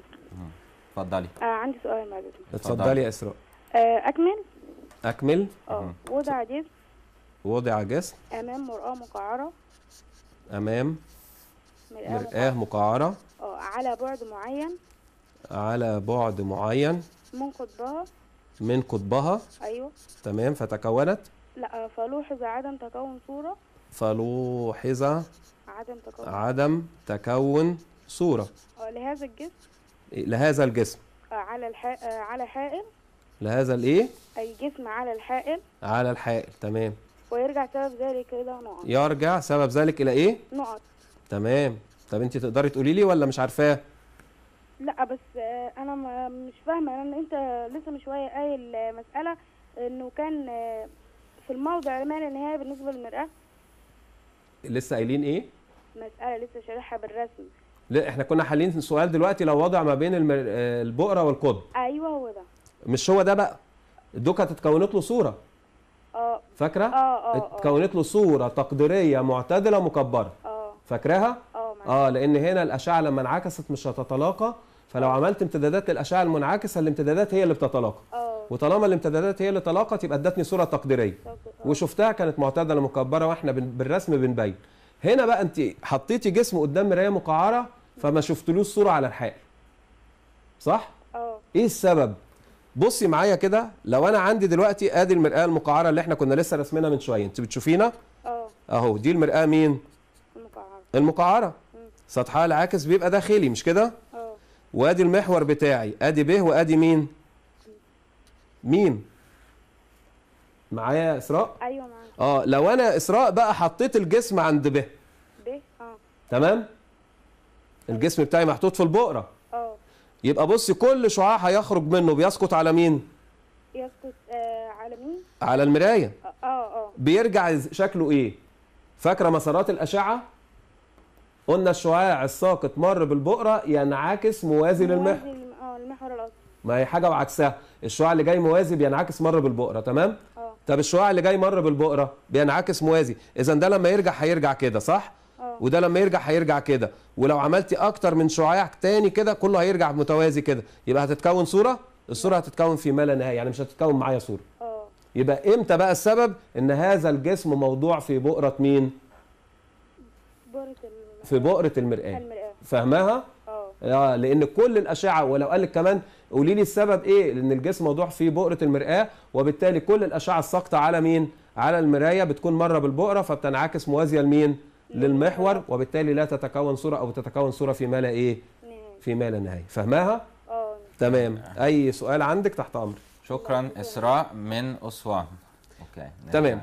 اتفضلي آه عندي سؤال يا معلم اتفضلي يا اسراء آه اكمل اكمل اه وضع جسم وضع جسم امام مرآة مقعرة امام مرآة مقعرة اه على بعد معين على بعد معين من قطبها من قطبها ايوه تمام فتكونت لا فلوحظ عدم تكون صورة فلوحظ عدم تكون عدم تكون صورة آه، لهذا الجسم إيه، لهذا الجسم آه، على الح... آه، على حائل لهذا الايه؟ الجسم على الحائل على الحائل تمام ويرجع سبب ذلك الى نقط يرجع سبب ذلك الى ايه؟ نقط تمام طب انت تقدري تقولي لي ولا مش عارفاه؟ لا بس انا مش فاهمه انا انت لسه من شويه قايل مساله انه كان في الموضع المال النهائي بالنسبه للمراه لسه قايلين ايه؟ مسألة آه، لسه شارحها بالرسم لا احنا كنا حالين سؤال دلوقتي لو وضع ما بين آه، البقرة والقطب ايوه هو ده مش هو ده بقى الدوكة اتكونت له صورة اه فاكرة؟ اه اه, آه. اتكونت له صورة تقديرية معتدلة مكبرة اه فاكراها؟ اه اه لأن هنا الأشعة لما انعكست مش هتتلاقى فلو عملت امتدادات للأشعة المنعكسة الامتدادات هي اللي بتتلاقى اه وطالما الامتدادات هي اللي تلاقت يبقى ادتني صوره تقديريه وشفتها كانت معتدله مكبره واحنا بالرسم بنبين هنا بقى انت حطيتي جسم قدام مرايه مقعره فما شفتلوش صوره على الحائل صح اه ايه السبب بصي معايا كده لو انا عندي دلوقتي ادي المرايه المقعره اللي احنا كنا لسه راسمينها من شويه انت بتشوفينا اه اهو دي المرآه مين المقعره المقعره سطحها العاكس بيبقى داخلي مش كده اه وادي المحور بتاعي ادي ب وادي مين مين معايا اسراء ايوه معاك اه لو انا اسراء بقى حطيت الجسم عند ب ب اه تمام الجسم بتاعي محطوط في البقره اه يبقى بص كل شعاع هيخرج منه بيسقط على مين يسقط آه على مين على المرايه آه،, اه اه بيرجع شكله ايه فاكره مسارات الاشعه قلنا الشعاع الساقط مر بالبقره ينعكس موازي للمحور اه المحور الاصلي ما هي حاجه وعكسها الشعاع اللي جاي موازي بينعكس مر بالبؤره تمام أوه. طب الشعاع اللي جاي مر بالبؤره بينعكس موازي اذا ده لما يرجع هيرجع كده صح أوه. وده لما يرجع هيرجع كده ولو عملتي اكتر من شعاع تاني كده كله هيرجع متوازي كده يبقى هتتكون صوره الصوره هتتكون في ما لا نهايه يعني مش هتتكون معايا صوره أوه. يبقى امتى بقى السبب ان هذا الجسم موضوع في بؤره مين بؤره في بؤره المرآه, المرآة. فاهماها اه. اه لان كل الاشعه ولو قال لك كمان قولي لي السبب ايه لان الجسم موضوع فيه بؤره المراه وبالتالي كل الاشعه الساقطه على مين على المرايه بتكون مره بالبؤره فبتنعكس موازيه لمين للمحور وبالتالي لا تتكون صوره او تتكون صوره في ما لا ايه في ما لا نهايه فهماها اه تمام اي سؤال عندك تحت امر شكرا اسراء من اسوان اوكي تمام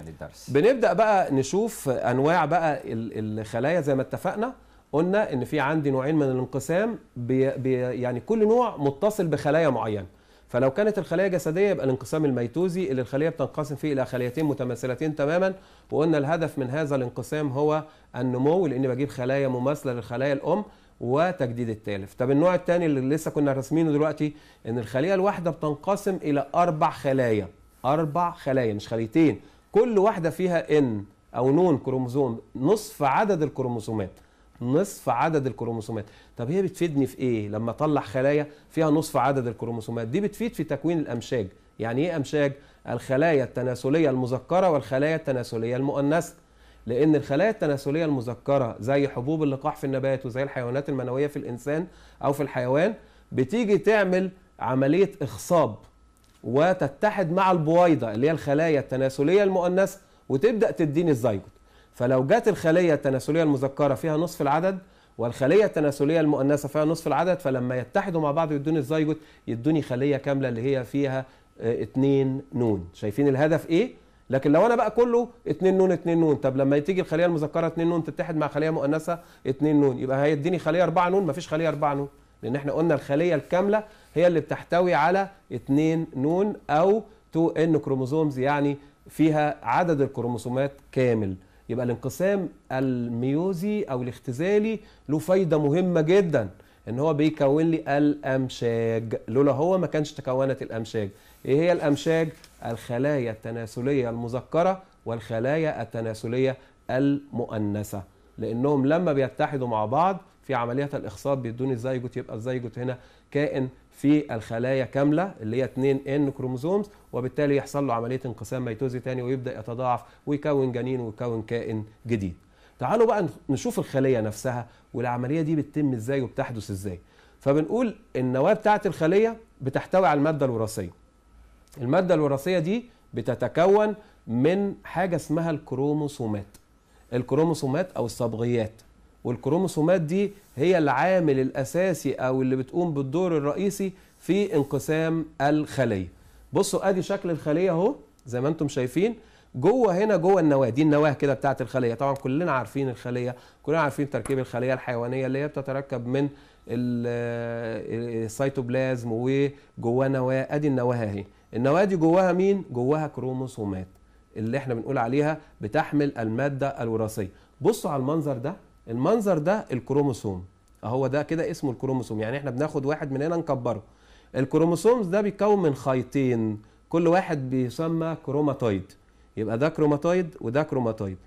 بنبدا بقى نشوف انواع بقى الخلايا زي ما اتفقنا قلنا ان في عندي نوعين من الانقسام بي بي يعني كل نوع متصل بخلايا معينه فلو كانت الخلايا جسديه يبقى الانقسام الميتوزي اللي الخليه بتنقسم فيه الى خليتين متماثلتين تماما وقلنا الهدف من هذا الانقسام هو النمو لاني بجيب خلايا مماثله للخلايا الام وتجديد التالف طب النوع الثاني اللي لسه كنا راسمينه دلوقتي ان الخليه الواحده بتنقسم الى اربع خلايا اربع خلايا مش خليتين كل واحده فيها ان او نون كروموزوم نصف عدد الكروموسومات نصف عدد الكروموسومات طب هي بتفيدني في ايه لما اطلع خلايا فيها نصف عدد الكروموسومات دي بتفيد في تكوين الامشاج يعني ايه امشاج الخلايا التناسليه المذكره والخلايا التناسليه المؤنثه لان الخلايا التناسليه المذكره زي حبوب اللقاح في النبات وزي الحيوانات المنويه في الانسان او في الحيوان بتيجي تعمل عمليه اخصاب وتتحد مع البويضه اللي هي الخلايا التناسليه المؤنثه وتبدا تديني الزيجوت فلو جت الخلية التناسلية المذكرة فيها نصف العدد والخلية التناسلية المؤنثة فيها نصف العدد فلما يتحدوا مع بعض يدوني الزيجوت يدوني خلية كاملة اللي هي فيها آه، اتنين نون شايفين الهدف ايه؟ لكن لو انا بقى كله اثنين نون اثنين نون طب لما تيجي الخليه المذكره اثنين نون تتحد مع خليه مؤنثه اثنين نون يبقى هيديني خليه اربعه نون مفيش خليه اربعه نون لان احنا قلنا الخليه الكامله هي اللي بتحتوي على اثنين نون او تو ان كروموزومز يعني فيها عدد الكروموسومات كامل يبقى الانقسام الميوزي او الاختزالي له فايده مهمه جدا ان هو بيكون لي الامشاج لولا هو ما كانش تكونت الامشاج ايه هي الامشاج الخلايا التناسليه المذكره والخلايا التناسليه المؤنثه لانهم لما بيتحدوا مع بعض في عمليه الاخصاب بيدوني الزيجوت يبقى الزيجوت هنا كائن في الخلايا كامله اللي هي 2 N كروموزومز وبالتالي يحصل له عمليه انقسام ميتوزي ثاني ويبدا يتضاعف ويكون جنين ويكون كائن جديد. تعالوا بقى نشوف الخليه نفسها والعمليه دي بتتم ازاي وبتحدث ازاي. فبنقول النواه بتاعه الخليه بتحتوي على الماده الوراثيه. الماده الوراثيه دي بتتكون من حاجه اسمها الكروموسومات. الكروموسومات او الصبغيات. والكروموسومات دي هي العامل الأساسي أو اللي بتقوم بالدور الرئيسي في انقسام الخلية بصوا أدي شكل الخلية أهو زي ما أنتم شايفين جوه هنا جوه النواه دي النواه كده بتاعه الخليه طبعا كلنا عارفين الخليه كلنا عارفين تركيب الخليه الحيوانيه اللي هي بتتركب من آه، السيتوبلازم وجواه نواه ادي النواه اهي النواه دي جواها مين جواها كروموسومات اللي احنا بنقول عليها بتحمل الماده الوراثيه بصوا على المنظر ده المنظر ده الكروموسوم اهو ده كده اسمه الكروموسوم يعني احنا بناخد واحد من هنا نكبره الكروموسومز ده بيتكون من خيطين كل واحد بيسمى كروماتويد يبقى ده كروماتويد وده كروماتويد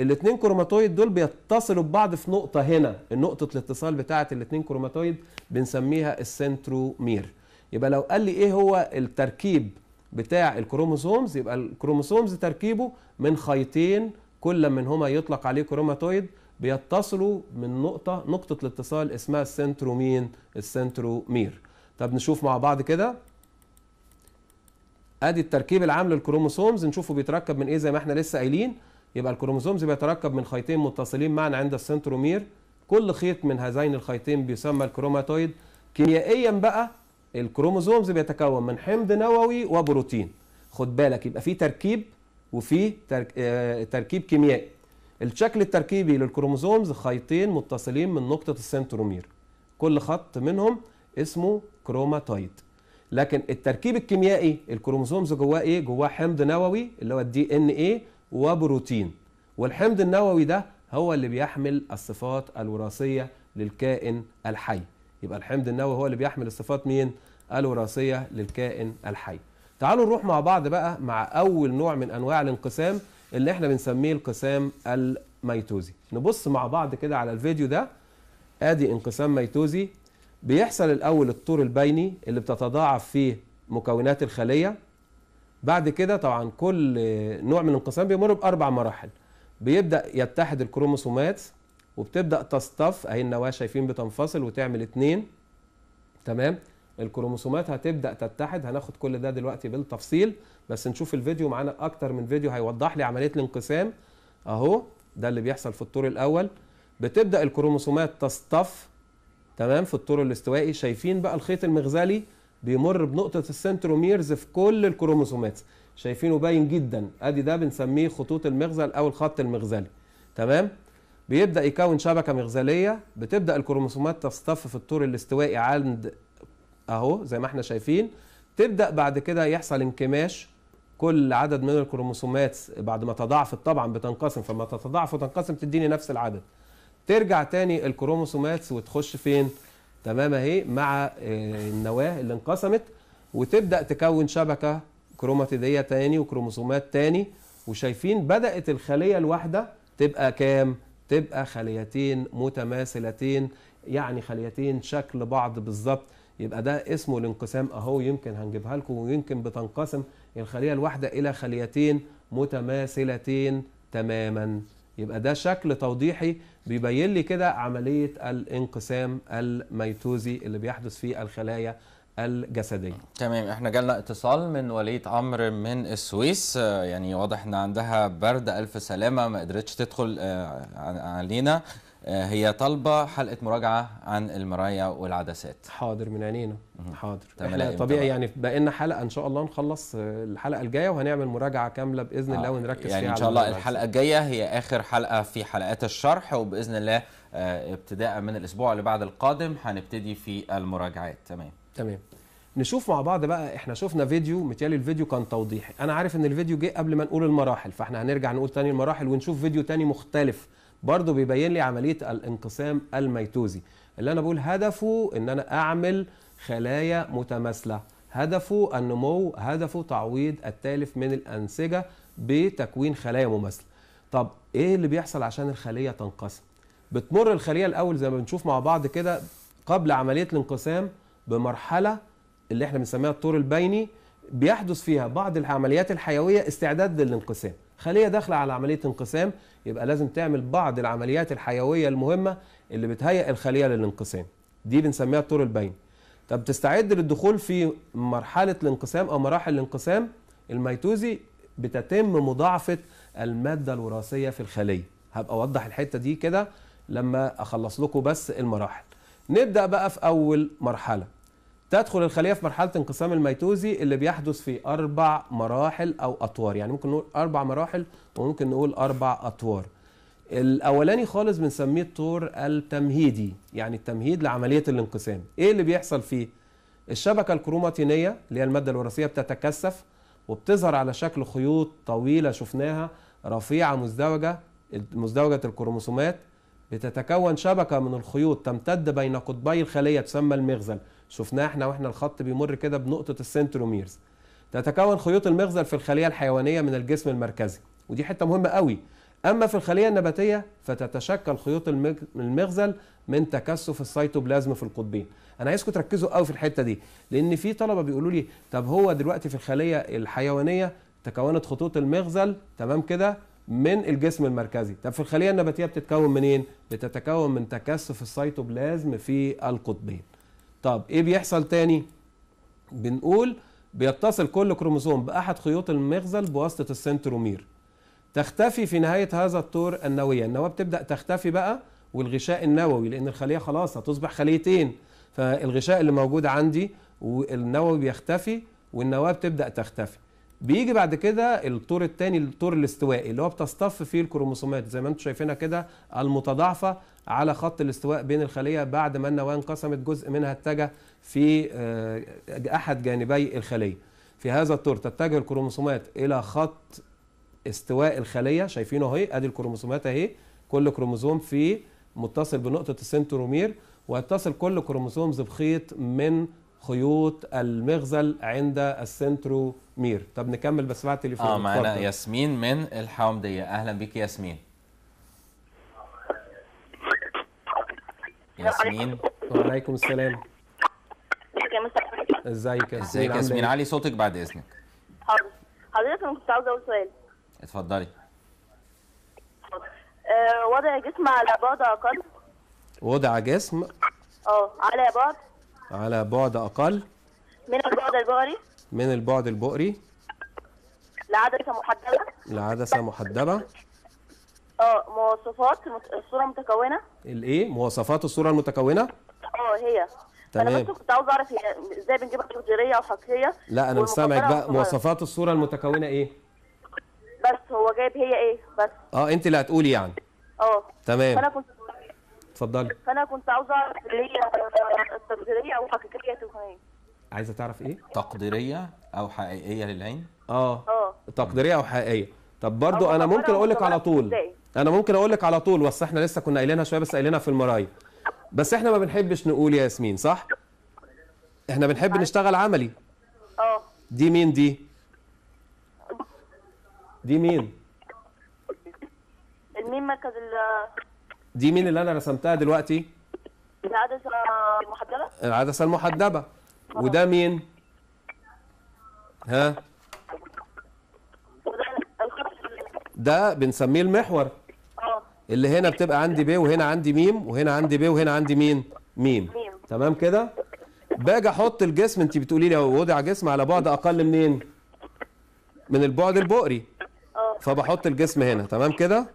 الاثنين كروماتويد دول بيتصلوا ببعض في نقطة هنا النقطة الاتصال بتاعة الاثنين كروماتويد بنسميها السنترومير يبقى لو قال لي ايه هو التركيب بتاع الكروموسومز يبقى الكروموسومز تركيبه من خيطين كل منهما يطلق عليه كروماتويد بيتصلوا من نقطة نقطة الاتصال اسمها السنترومين السنترومير طب نشوف مع بعض كده ادي التركيب العام للكروموسومز نشوفه بيتركب من ايه زي ما احنا لسه قايلين يبقى الكروموسومز بيتركب من خيطين متصلين معا عند السنترومير كل خيط من هذين الخيطين بيسمى الكروماتويد كيميائيا بقى الكروموسومز بيتكون من حمض نووي وبروتين خد بالك يبقى في تركيب وفي آه، تركيب كيميائي الشكل التركيبي للكروموزومز خيطين متصلين من نقطة السنترومير كل خط منهم اسمه كروماتويد لكن التركيب الكيميائي الكروموزومز جواه ايه؟ جواه حمض نووي اللي هو الدي ان ايه وبروتين والحمض النووي ده هو اللي بيحمل الصفات الوراثية للكائن الحي يبقى الحمض النووي هو اللي بيحمل الصفات مين؟ الوراثية للكائن الحي تعالوا نروح مع بعض بقى مع أول نوع من أنواع الانقسام اللي احنا بنسميه انقسام الميتوزي نبص مع بعض كده على الفيديو ده ادي انقسام ميتوزي بيحصل الاول الطور البيني اللي بتتضاعف فيه مكونات الخليه بعد كده طبعا كل نوع من الانقسام بيمر باربع مراحل بيبدا يتحد الكروموسومات وبتبدا تصطف اهي النواه شايفين بتنفصل وتعمل اتنين تمام الكروموسومات هتبدا تتحد هناخد كل ده دلوقتي بالتفصيل بس نشوف الفيديو معانا اكتر من فيديو هيوضح لي عمليه الانقسام اهو ده اللي بيحصل في الطور الاول بتبدا الكروموسومات تصطف تمام في الطور الاستوائي شايفين بقى الخيط المغزلي بيمر بنقطه السنتروميرز في كل الكروموسومات شايفينه باين جدا ادي ده بنسميه خطوط المغزل او الخط المغزلي تمام بيبدا يكون شبكه مغزليه بتبدا الكروموسومات تصطف في الطور الاستوائي عند اهو زي ما احنا شايفين تبدا بعد كده يحصل انكماش كل عدد من الكروموسومات بعد ما تضاعفت طبعا بتنقسم فما تتضاعف وتنقسم تديني نفس العدد ترجع تاني الكروموسومات وتخش فين تمام اهي مع آه، النواه اللي انقسمت وتبدا تكون شبكه كروماتيديه تاني وكروموسومات تاني وشايفين بدات الخليه الواحده تبقى كام تبقى خليتين متماثلتين يعني خليتين شكل بعض بالظبط يبقى ده اسمه الانقسام اهو يمكن هنجيبها لكم ويمكن بتنقسم الخليه الواحده الى خليتين متماثلتين تماما يبقى ده شكل توضيحي بيبين لي كده عمليه الانقسام الميتوزي اللي بيحدث في الخلايا الجسديه تمام احنا جالنا اتصال من وليد عمرو من السويس آه، يعني واضح ان عندها برد الف سلامه ما قدرتش تدخل آه، علينا آه، هي طالبه حلقه مراجعه عن المرايا والعدسات حاضر من عينينا حاضر احنا طبيعي يعني بقى لنا حلقه ان شاء الله نخلص آه، الحلقه الجايه وهنعمل مراجعه كامله باذن الله آه، ونركز يعني فيها ان شاء الله الحلقه الجايه هي اخر حلقه في حلقات الشرح وباذن الله ابتداء من الاسبوع اللي بعد القادم هنبتدي في المراجعات تمام تمام نشوف مع بعض بقى احنا شفنا فيديو متهيألي الفيديو كان توضيحي انا عارف ان الفيديو جه قبل ما نقول المراحل فاحنا هنرجع نقول تاني المراحل ونشوف فيديو تاني مختلف برضو بيبين لي عمليه الانقسام الميتوزي اللي انا بقول هدفه ان انا اعمل خلايا متماثله هدفه النمو هدفه تعويض التالف من الانسجه بتكوين خلايا مماثله طب ايه اللي بيحصل عشان الخليه تنقسم بتمر الخليه الاول زي ما بنشوف مع بعض كده قبل عمليه الانقسام بمرحله اللي احنا بنسميها الطور البيني بيحدث فيها بعض العمليات الحيويه استعداد للانقسام خليه داخله على عمليه انقسام يبقى لازم تعمل بعض العمليات الحيويه المهمه اللي بتهيئ الخليه للانقسام دي بنسميها الطور البين طب تستعد للدخول في مرحله الانقسام او مراحل الانقسام الميتوزي بتتم مضاعفه الماده الوراثيه في الخليه هبقى اوضح الحته دي كده لما اخلص لكم بس المراحل نبدا بقى في اول مرحله تدخل الخليه في مرحله انقسام الميتوزي اللي بيحدث في اربع مراحل او اطوار يعني ممكن نقول اربع مراحل وممكن نقول اربع اطوار الاولاني خالص بنسميه الطور التمهيدي يعني التمهيد لعمليه الانقسام ايه اللي بيحصل فيه الشبكه الكروماتينيه اللي هي الماده الوراثيه بتتكثف وبتظهر على شكل خيوط طويله شفناها رفيعه مزدوجه مزدوجه الكروموسومات بتتكون شبكه من الخيوط تمتد بين قطبي الخليه تسمى المغزل شفناه احنا واحنا الخط بيمر كده بنقطه السنتروميرز تتكون خيوط المغزل في الخليه الحيوانيه من الجسم المركزي ودي حته مهمه قوي اما في الخليه النباتيه فتتشكل خيوط المغزل من تكثف السيتوبلازم في القطبين انا عايزكم تركزوا قوي في الحته دي لان في طلبه بيقولوا لي طب هو دلوقتي في الخليه الحيوانيه تكونت خطوط المغزل تمام كده من الجسم المركزي طب في الخليه النباتيه بتتكون منين بتتكون من تكثف السيتوبلازم في القطبين طب ايه بيحصل تاني بنقول بيتصل كل كروموزوم باحد خيوط المغزل بواسطه السنترومير تختفي في نهايه هذا الطور النوويه النواه بتبدا تختفي بقى والغشاء النووي لان الخليه خلاص هتصبح خليتين فالغشاء اللي موجود عندي والنووي بيختفي والنواه بتبدا تختفي بيجي بعد كده الطور الثاني الطور الاستوائي اللي هو بتصطف فيه الكروموسومات زي ما انتم شايفينها كده المتضاعفه على خط الاستواء بين الخليه بعد ما النواه انقسمت جزء منها اتجه في آه، احد جانبي الخليه. في هذا الطور تتجه الكروموسومات الى خط استواء الخليه شايفينه اهي ادي الكروموسومات اهي كل كروموزوم فيه متصل بنقطه السنترومير ويتصل كل كروموسوم بخيط من خيوط المغزل عند السنترومير طب نكمل بس بعد التليفون اه معانا ياسمين من الحومديه اهلا بيك ياسمين ياسمين وعليكم السلام ازيك يا ازيك ياسمين ايه؟ علي صوتك بعد اذنك حضرتك انا كنت عاوزه اقول سؤال اتفضلي آه، وضع جسم على بعد عقد وضع جسم اه على بعد على بعد أقل من البعد البؤري من البعد البؤري لعدسة محدبة لعدسة محدبة اه مواصفات الصورة المتكونه الإيه؟ مواصفات الصورة المتكونة؟ اه هي تمام انا بس كنت عاوز اعرف ازاي بنجيبها تقديريه او حقيقيه لا انا مش سامعك بقى مواصفات الصوره المتكونه ايه بس هو جايب هي ايه بس اه انت اللي هتقولي يعني اه تمام انا كنت اتفضلي فانا كنت عاوزه اعرف اللي هي التقديريه او حقيقيه للعين عايزه تعرف ايه تقديريه او حقيقيه للعين اه اه تقديريه او حقيقيه طب برضو انا ممكن اقول لك على طول انا ممكن اقول لك على طول بس احنا لسه كنا قايلينها شويه بس قايلينها في المرايه بس احنا ما بنحبش نقول يا ياسمين صح احنا بنحب نشتغل عملي اه دي مين دي دي مين المين مركز دي مين اللي انا رسمتها دلوقتي العدسه المحدبه العدسه المحدبه آه. وده مين ها ده بنسميه المحور آه. اللي هنا بتبقى عندي ب وهنا عندي م وهنا عندي ب وهنا عندي مين ميم تمام كده باجي احط الجسم انت بتقولي لي وضع جسم على بعد اقل منين من البعد البؤري آه. فبحط الجسم هنا تمام كده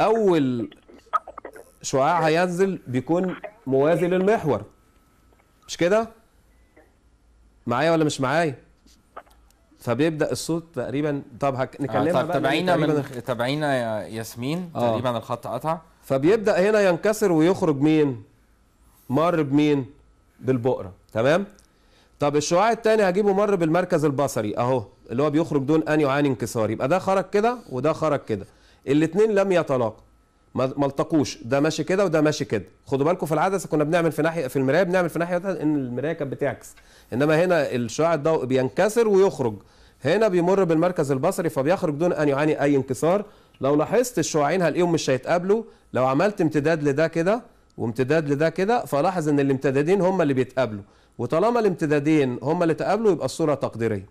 اول شعاع هينزل بيكون موازي للمحور مش كده معايا ولا مش معايا فبيبدا الصوت تقريبا طب هك... آه، نكلمها آه طب يعني تابعينا من تابعينا يا ياسمين آه. تقريبا الخط قطع فبيبدا هنا ينكسر ويخرج مين مر بمين بالبقره تمام طب الشعاع الثاني هجيبه مر بالمركز البصري اهو اللي هو بيخرج دون ان يعاني انكسار يبقى ده خرج كده وده خرج كده الاثنين لم يتناقض ما التقوش ده ماشي كده وده ماشي كده خدوا بالكم في العدسه كنا بنعمل في ناحيه في المرايه بنعمل في ناحيه ان المرايه كانت بتعكس انما هنا الشعاع الضوء بينكسر ويخرج هنا بيمر بالمركز البصري فبيخرج دون ان يعاني اي انكسار لو لاحظت الشعاعين هلاقيهم مش هيتقابلوا لو عملت امتداد لده كده وامتداد لده كده فلاحظ ان الامتدادين هم اللي بيتقابلوا وطالما الامتدادين هم اللي تقابلوا يبقى الصوره تقديريه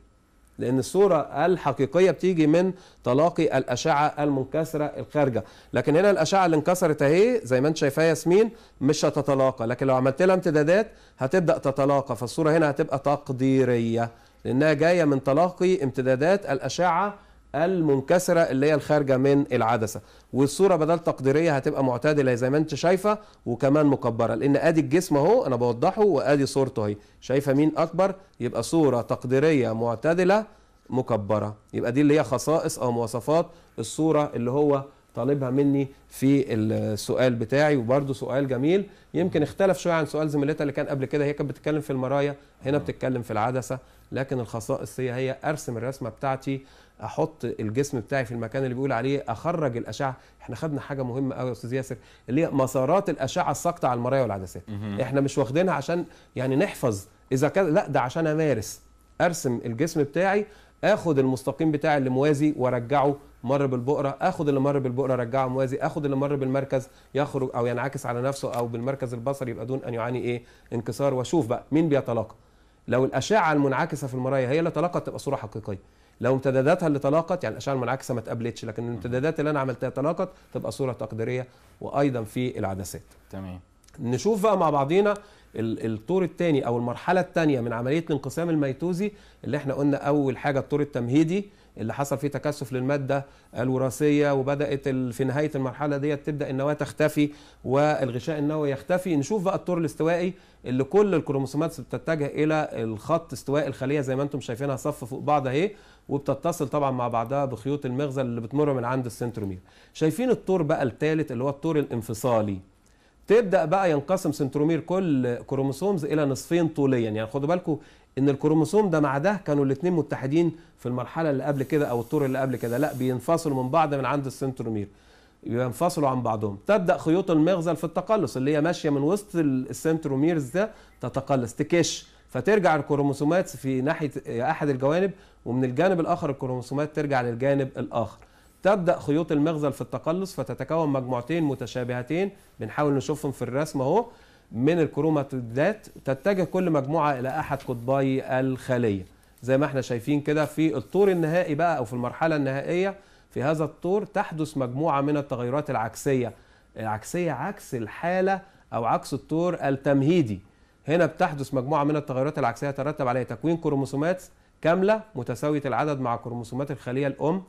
لأن الصورة الحقيقية بتيجي من تلاقي الأشعة المنكسرة الخارجة لكن هنا الأشعة اللي انكسرت أهي زي ما أنت شايفاها ياسمين مش هتتلاقى لكن لو عملت لها امتدادات هتبدأ تتلاقى فالصورة هنا هتبقى تقديرية لأنها جاية من تلاقي امتدادات الأشعة المنكسرة اللي هي الخارجة من العدسة والصورة بدل تقديرية هتبقى معتدلة زي ما انت شايفة وكمان مكبرة لان ادي الجسم اهو انا بوضحه وادي صورته اهي شايفة مين اكبر يبقى صورة تقديرية معتدلة مكبرة يبقى دي اللي هي خصائص او مواصفات الصورة اللي هو طالبها مني في السؤال بتاعي وبرده سؤال جميل يمكن اختلف شويه عن سؤال زميلتها اللي كان قبل كده هي كانت بتتكلم في المرايا هنا بتتكلم في العدسه لكن الخصائص هي هي ارسم الرسمه بتاعتي احط الجسم بتاعي في المكان اللي بيقول عليه اخرج الاشعه احنا خدنا حاجه مهمه قوي يا استاذ ياسر اللي هي مسارات الاشعه الساقطه على المرايا والعدسات احنا مش واخدينها عشان يعني نحفظ اذا كان لا ده عشان امارس ارسم الجسم بتاعي اخد المستقيم بتاعي اللي موازي وارجعه مر بالبؤره اخد اللي مر بالبؤره ارجعه موازي اخد اللي مر بالمركز يخرج او ينعكس على نفسه او بالمركز البصري يبقى دون ان يعاني ايه انكسار واشوف بقى مين بيتلاقى لو الاشعه المنعكسه في المرايه هي اللي تلاقت تبقى صوره حقيقيه لو امتداداتها اللي تلاقت يعني الاشعه المنعكسه ما اتقابلتش لكن الامتدادات اللي انا عملتها تلاقت تبقى صوره تقديريه وايضا في العدسات تمام نشوف بقى مع بعضينا الطور الثاني او المرحله الثانيه من عمليه الانقسام الميتوزي اللي احنا قلنا اول حاجه الطور التمهيدي اللي حصل فيه تكثف للماده الوراثيه وبدات في نهايه المرحله ديت تبدا النواه تختفي والغشاء النووي يختفي نشوف بقى الطور الاستوائي اللي كل الكروموسومات بتتجه الى الخط استواء الخليه زي ما انتم شايفينها صف فوق بعض اهي وبتتصل طبعا مع بعضها بخيوط المغزل اللي بتمر من عند السنترومير شايفين الطور بقى الثالث اللي هو الطور الانفصالي تبدا بقى ينقسم سنترومير كل كروموسومز الى نصفين طوليا يعني خدوا بالكم ان الكروموسوم ده مع ده كانوا الاثنين متحدين في المرحله اللي قبل كده او الطور اللي قبل كده لا بينفصلوا من بعض من عند السنترومير ينفصلوا عن بعضهم تبدا خيوط المغزل في التقلص اللي هي ماشيه من وسط السنتروميرز ده تتقلص تكش فترجع الكروموسومات في ناحيه احد الجوانب ومن الجانب الاخر الكروموسومات ترجع للجانب الاخر تبدأ خيوط المغزل في التقلص فتتكون مجموعتين متشابهتين بنحاول نشوفهم في الرسم اهو من الكروماتيدات تتجه كل مجموعة إلى أحد قطبي الخلية زي ما احنا شايفين كده في الطور النهائي بقى أو في المرحلة النهائية في هذا الطور تحدث مجموعة من التغيرات العكسية العكسية عكس الحالة أو عكس الطور التمهيدي هنا بتحدث مجموعة من التغيرات العكسية ترتب عليها تكوين كروموسومات كاملة متساوية العدد مع كروموسومات الخلية الأم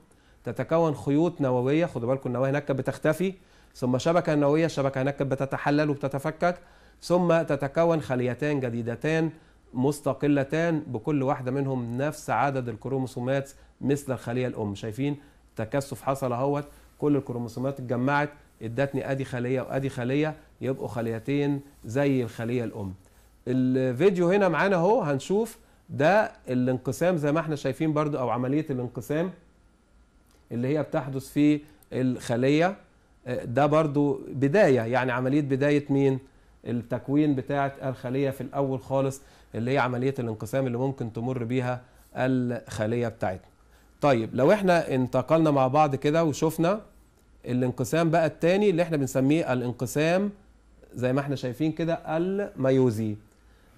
تتكون خيوط نوويه خدوا بالكم النواة هناك بتختفي ثم شبكه نوويه شبكه هناك بتتحلل وبتتفكك ثم تتكون خليتان جديدتان مستقلتان بكل واحده منهم نفس عدد الكروموسومات مثل الخليه الام شايفين تكثف حصل اهوت كل الكروموسومات اتجمعت ادتني ادي خليه وادي خليه يبقوا خليتين زي الخليه الام الفيديو هنا معانا اهو هنشوف ده الانقسام زي ما احنا شايفين برضو او عمليه الانقسام اللي هي بتحدث في الخلية آه، ده برضو بداية يعني عملية بداية مين التكوين بتاعة الخلية في الأول خالص اللي هي عملية الانقسام اللي ممكن تمر بيها الخلية بتاعتنا طيب لو احنا انتقلنا مع بعض كده وشفنا الانقسام بقى التاني اللي احنا بنسميه الانقسام زي ما احنا شايفين كده الميوزي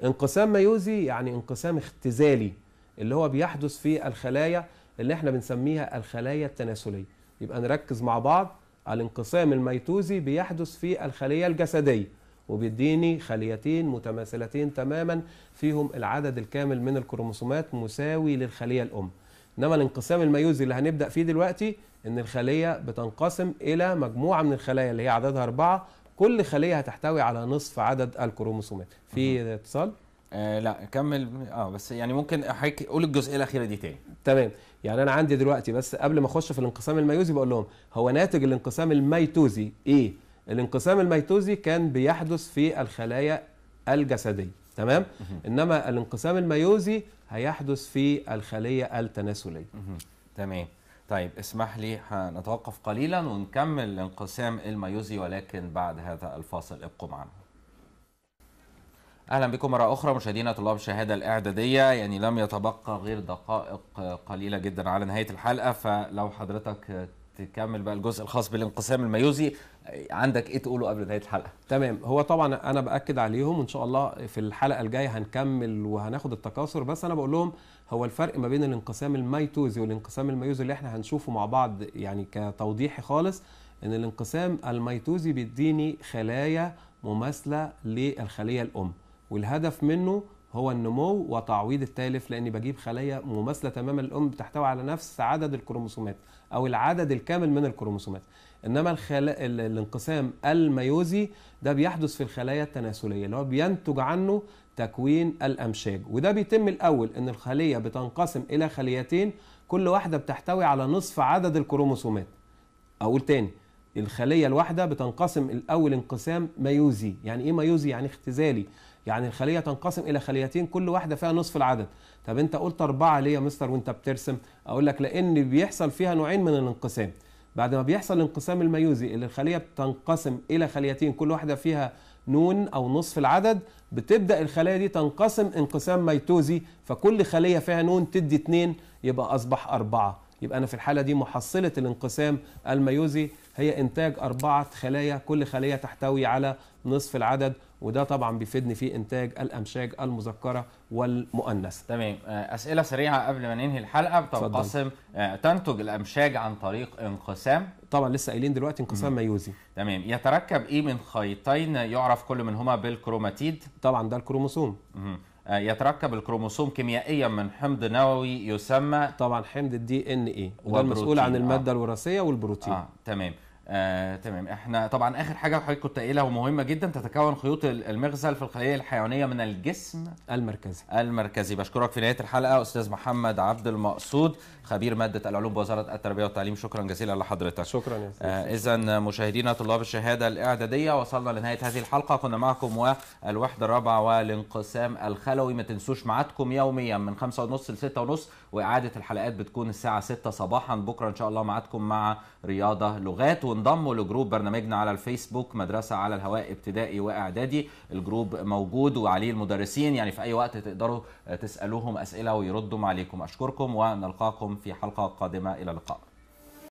انقسام ميوزي يعني انقسام اختزالي اللي هو بيحدث في الخلايا اللي احنا بنسميها الخلايا التناسليه يبقى نركز مع بعض الانقسام الميتوزي بيحدث في الخليه الجسديه وبيديني خليتين متماثلتين تماما فيهم العدد الكامل من الكروموسومات مساوي للخليه الام انما الانقسام الميوزي اللي هنبدا فيه دلوقتي ان الخليه بتنقسم الى مجموعه من الخلايا اللي هي عددها اربعه كل خليه هتحتوي على نصف عدد الكروموسومات في اتصال آه لا كمل اه بس يعني ممكن حضرتك قول الجزئيه الاخيره دي تاني تمام يعني انا عندي دلوقتي بس قبل ما اخش في الانقسام الميوزي بقول لهم هو ناتج الانقسام الميتوزي ايه الانقسام الميتوزي كان بيحدث في الخلايا الجسديه تمام انما الانقسام الميوزي هيحدث في الخليه التناسليه تمام طيب اسمح لي هنتوقف قليلا ونكمل الانقسام الميوزي ولكن بعد هذا الفاصل ابقوا معنا اهلا بكم مره اخرى مشاهدينا طلاب الشهاده الاعداديه يعني لم يتبقى غير دقائق آه، قليله جدا على نهايه الحلقه فلو حضرتك تكمل بقى الجزء الخاص بالانقسام الميوزي آه، عندك ايه تقوله قبل نهايه الحلقه تمام هو طبعا انا باكد عليهم ان شاء الله في الحلقه الجايه هنكمل وهناخد التكاثر بس انا بقول لهم هو الفرق ما بين الانقسام الميتوزي والانقسام الميوزي اللي احنا هنشوفه مع بعض يعني كتوضيحي خالص ان الانقسام الميتوزي بيديني خلايا مماثله للخليه الام والهدف منه هو النمو وتعويض التالف لاني بجيب خلايا مماثله تماما للام بتحتوي على نفس عدد الكروموسومات او العدد الكامل من الكروموسومات انما الخلا... الانقسام الميوزي ده بيحدث في الخلايا التناسليه اللي هو بينتج عنه تكوين الامشاج وده بيتم الاول ان الخليه بتنقسم الى خليتين كل واحده بتحتوي على نصف عدد الكروموسومات اقول تاني الخليه الواحده بتنقسم الاول انقسام ميوزي يعني ايه ميوزي يعني اختزالي يعني الخليه تنقسم الى خليتين كل واحده فيها نصف العدد طب انت قلت اربعه ليه يا مستر وانت بترسم اقول لك لان بيحصل فيها نوعين من الانقسام بعد ما بيحصل الانقسام الميوزي اللي الخليه بتنقسم الى خليتين كل واحده فيها نون او نصف العدد بتبدا الخلايا دي تنقسم انقسام ميتوزي فكل خليه فيها نون تدي اتنين يبقى اصبح اربعه يبقى انا في الحاله دي محصله الانقسام الميوزي هي انتاج اربعه خلايا كل خليه تحتوي على نصف العدد وده طبعا بيفيدني في انتاج الامشاج المذكره والمؤنثه. تمام آه، اسئله سريعه قبل ما ننهي الحلقه بتنقسم آه، تنتج الامشاج عن طريق انقسام طبعا لسه قايلين دلوقتي انقسام ميوزي تمام يتركب ايه من خيطين يعرف كل منهما بالكروماتيد طبعا ده الكروموسوم مم. آه، يتركب الكروموسوم كيميائيا من حمض نووي يسمى طبعا حمض الدي ان ايه وده المسؤول عن الماده آه. الوراثيه والبروتين اه تمام آه، تمام احنا طبعا اخر حاجه حضرتك كنت قايلها ومهمه جدا تتكون خيوط المغزل في الخليه الحيوانيه من الجسم المركزي المركزي بشكرك في نهايه الحلقه استاذ محمد عبد المقصود خبير ماده العلوم بوزاره التربيه والتعليم شكرا جزيلا لحضرتك شكرا يا آه، اذا مشاهدينا طلاب الشهاده الاعداديه وصلنا لنهايه هذه الحلقه كنا معكم والوحده الرابعه والانقسام الخلوي ما تنسوش ميعادكم يوميا من 5:30 ل 6:30 واعاده الحلقات بتكون الساعه 6 صباحا بكره ان شاء الله ميعادكم مع رياضه لغات وانضموا لجروب برنامجنا على الفيسبوك مدرسه على الهواء ابتدائي واعدادي الجروب موجود وعليه المدرسين يعني في اي وقت تقدروا تسالوهم اسئله ويردوا عليكم اشكركم ونلقاكم في حلقة قادمة إلى اللقاء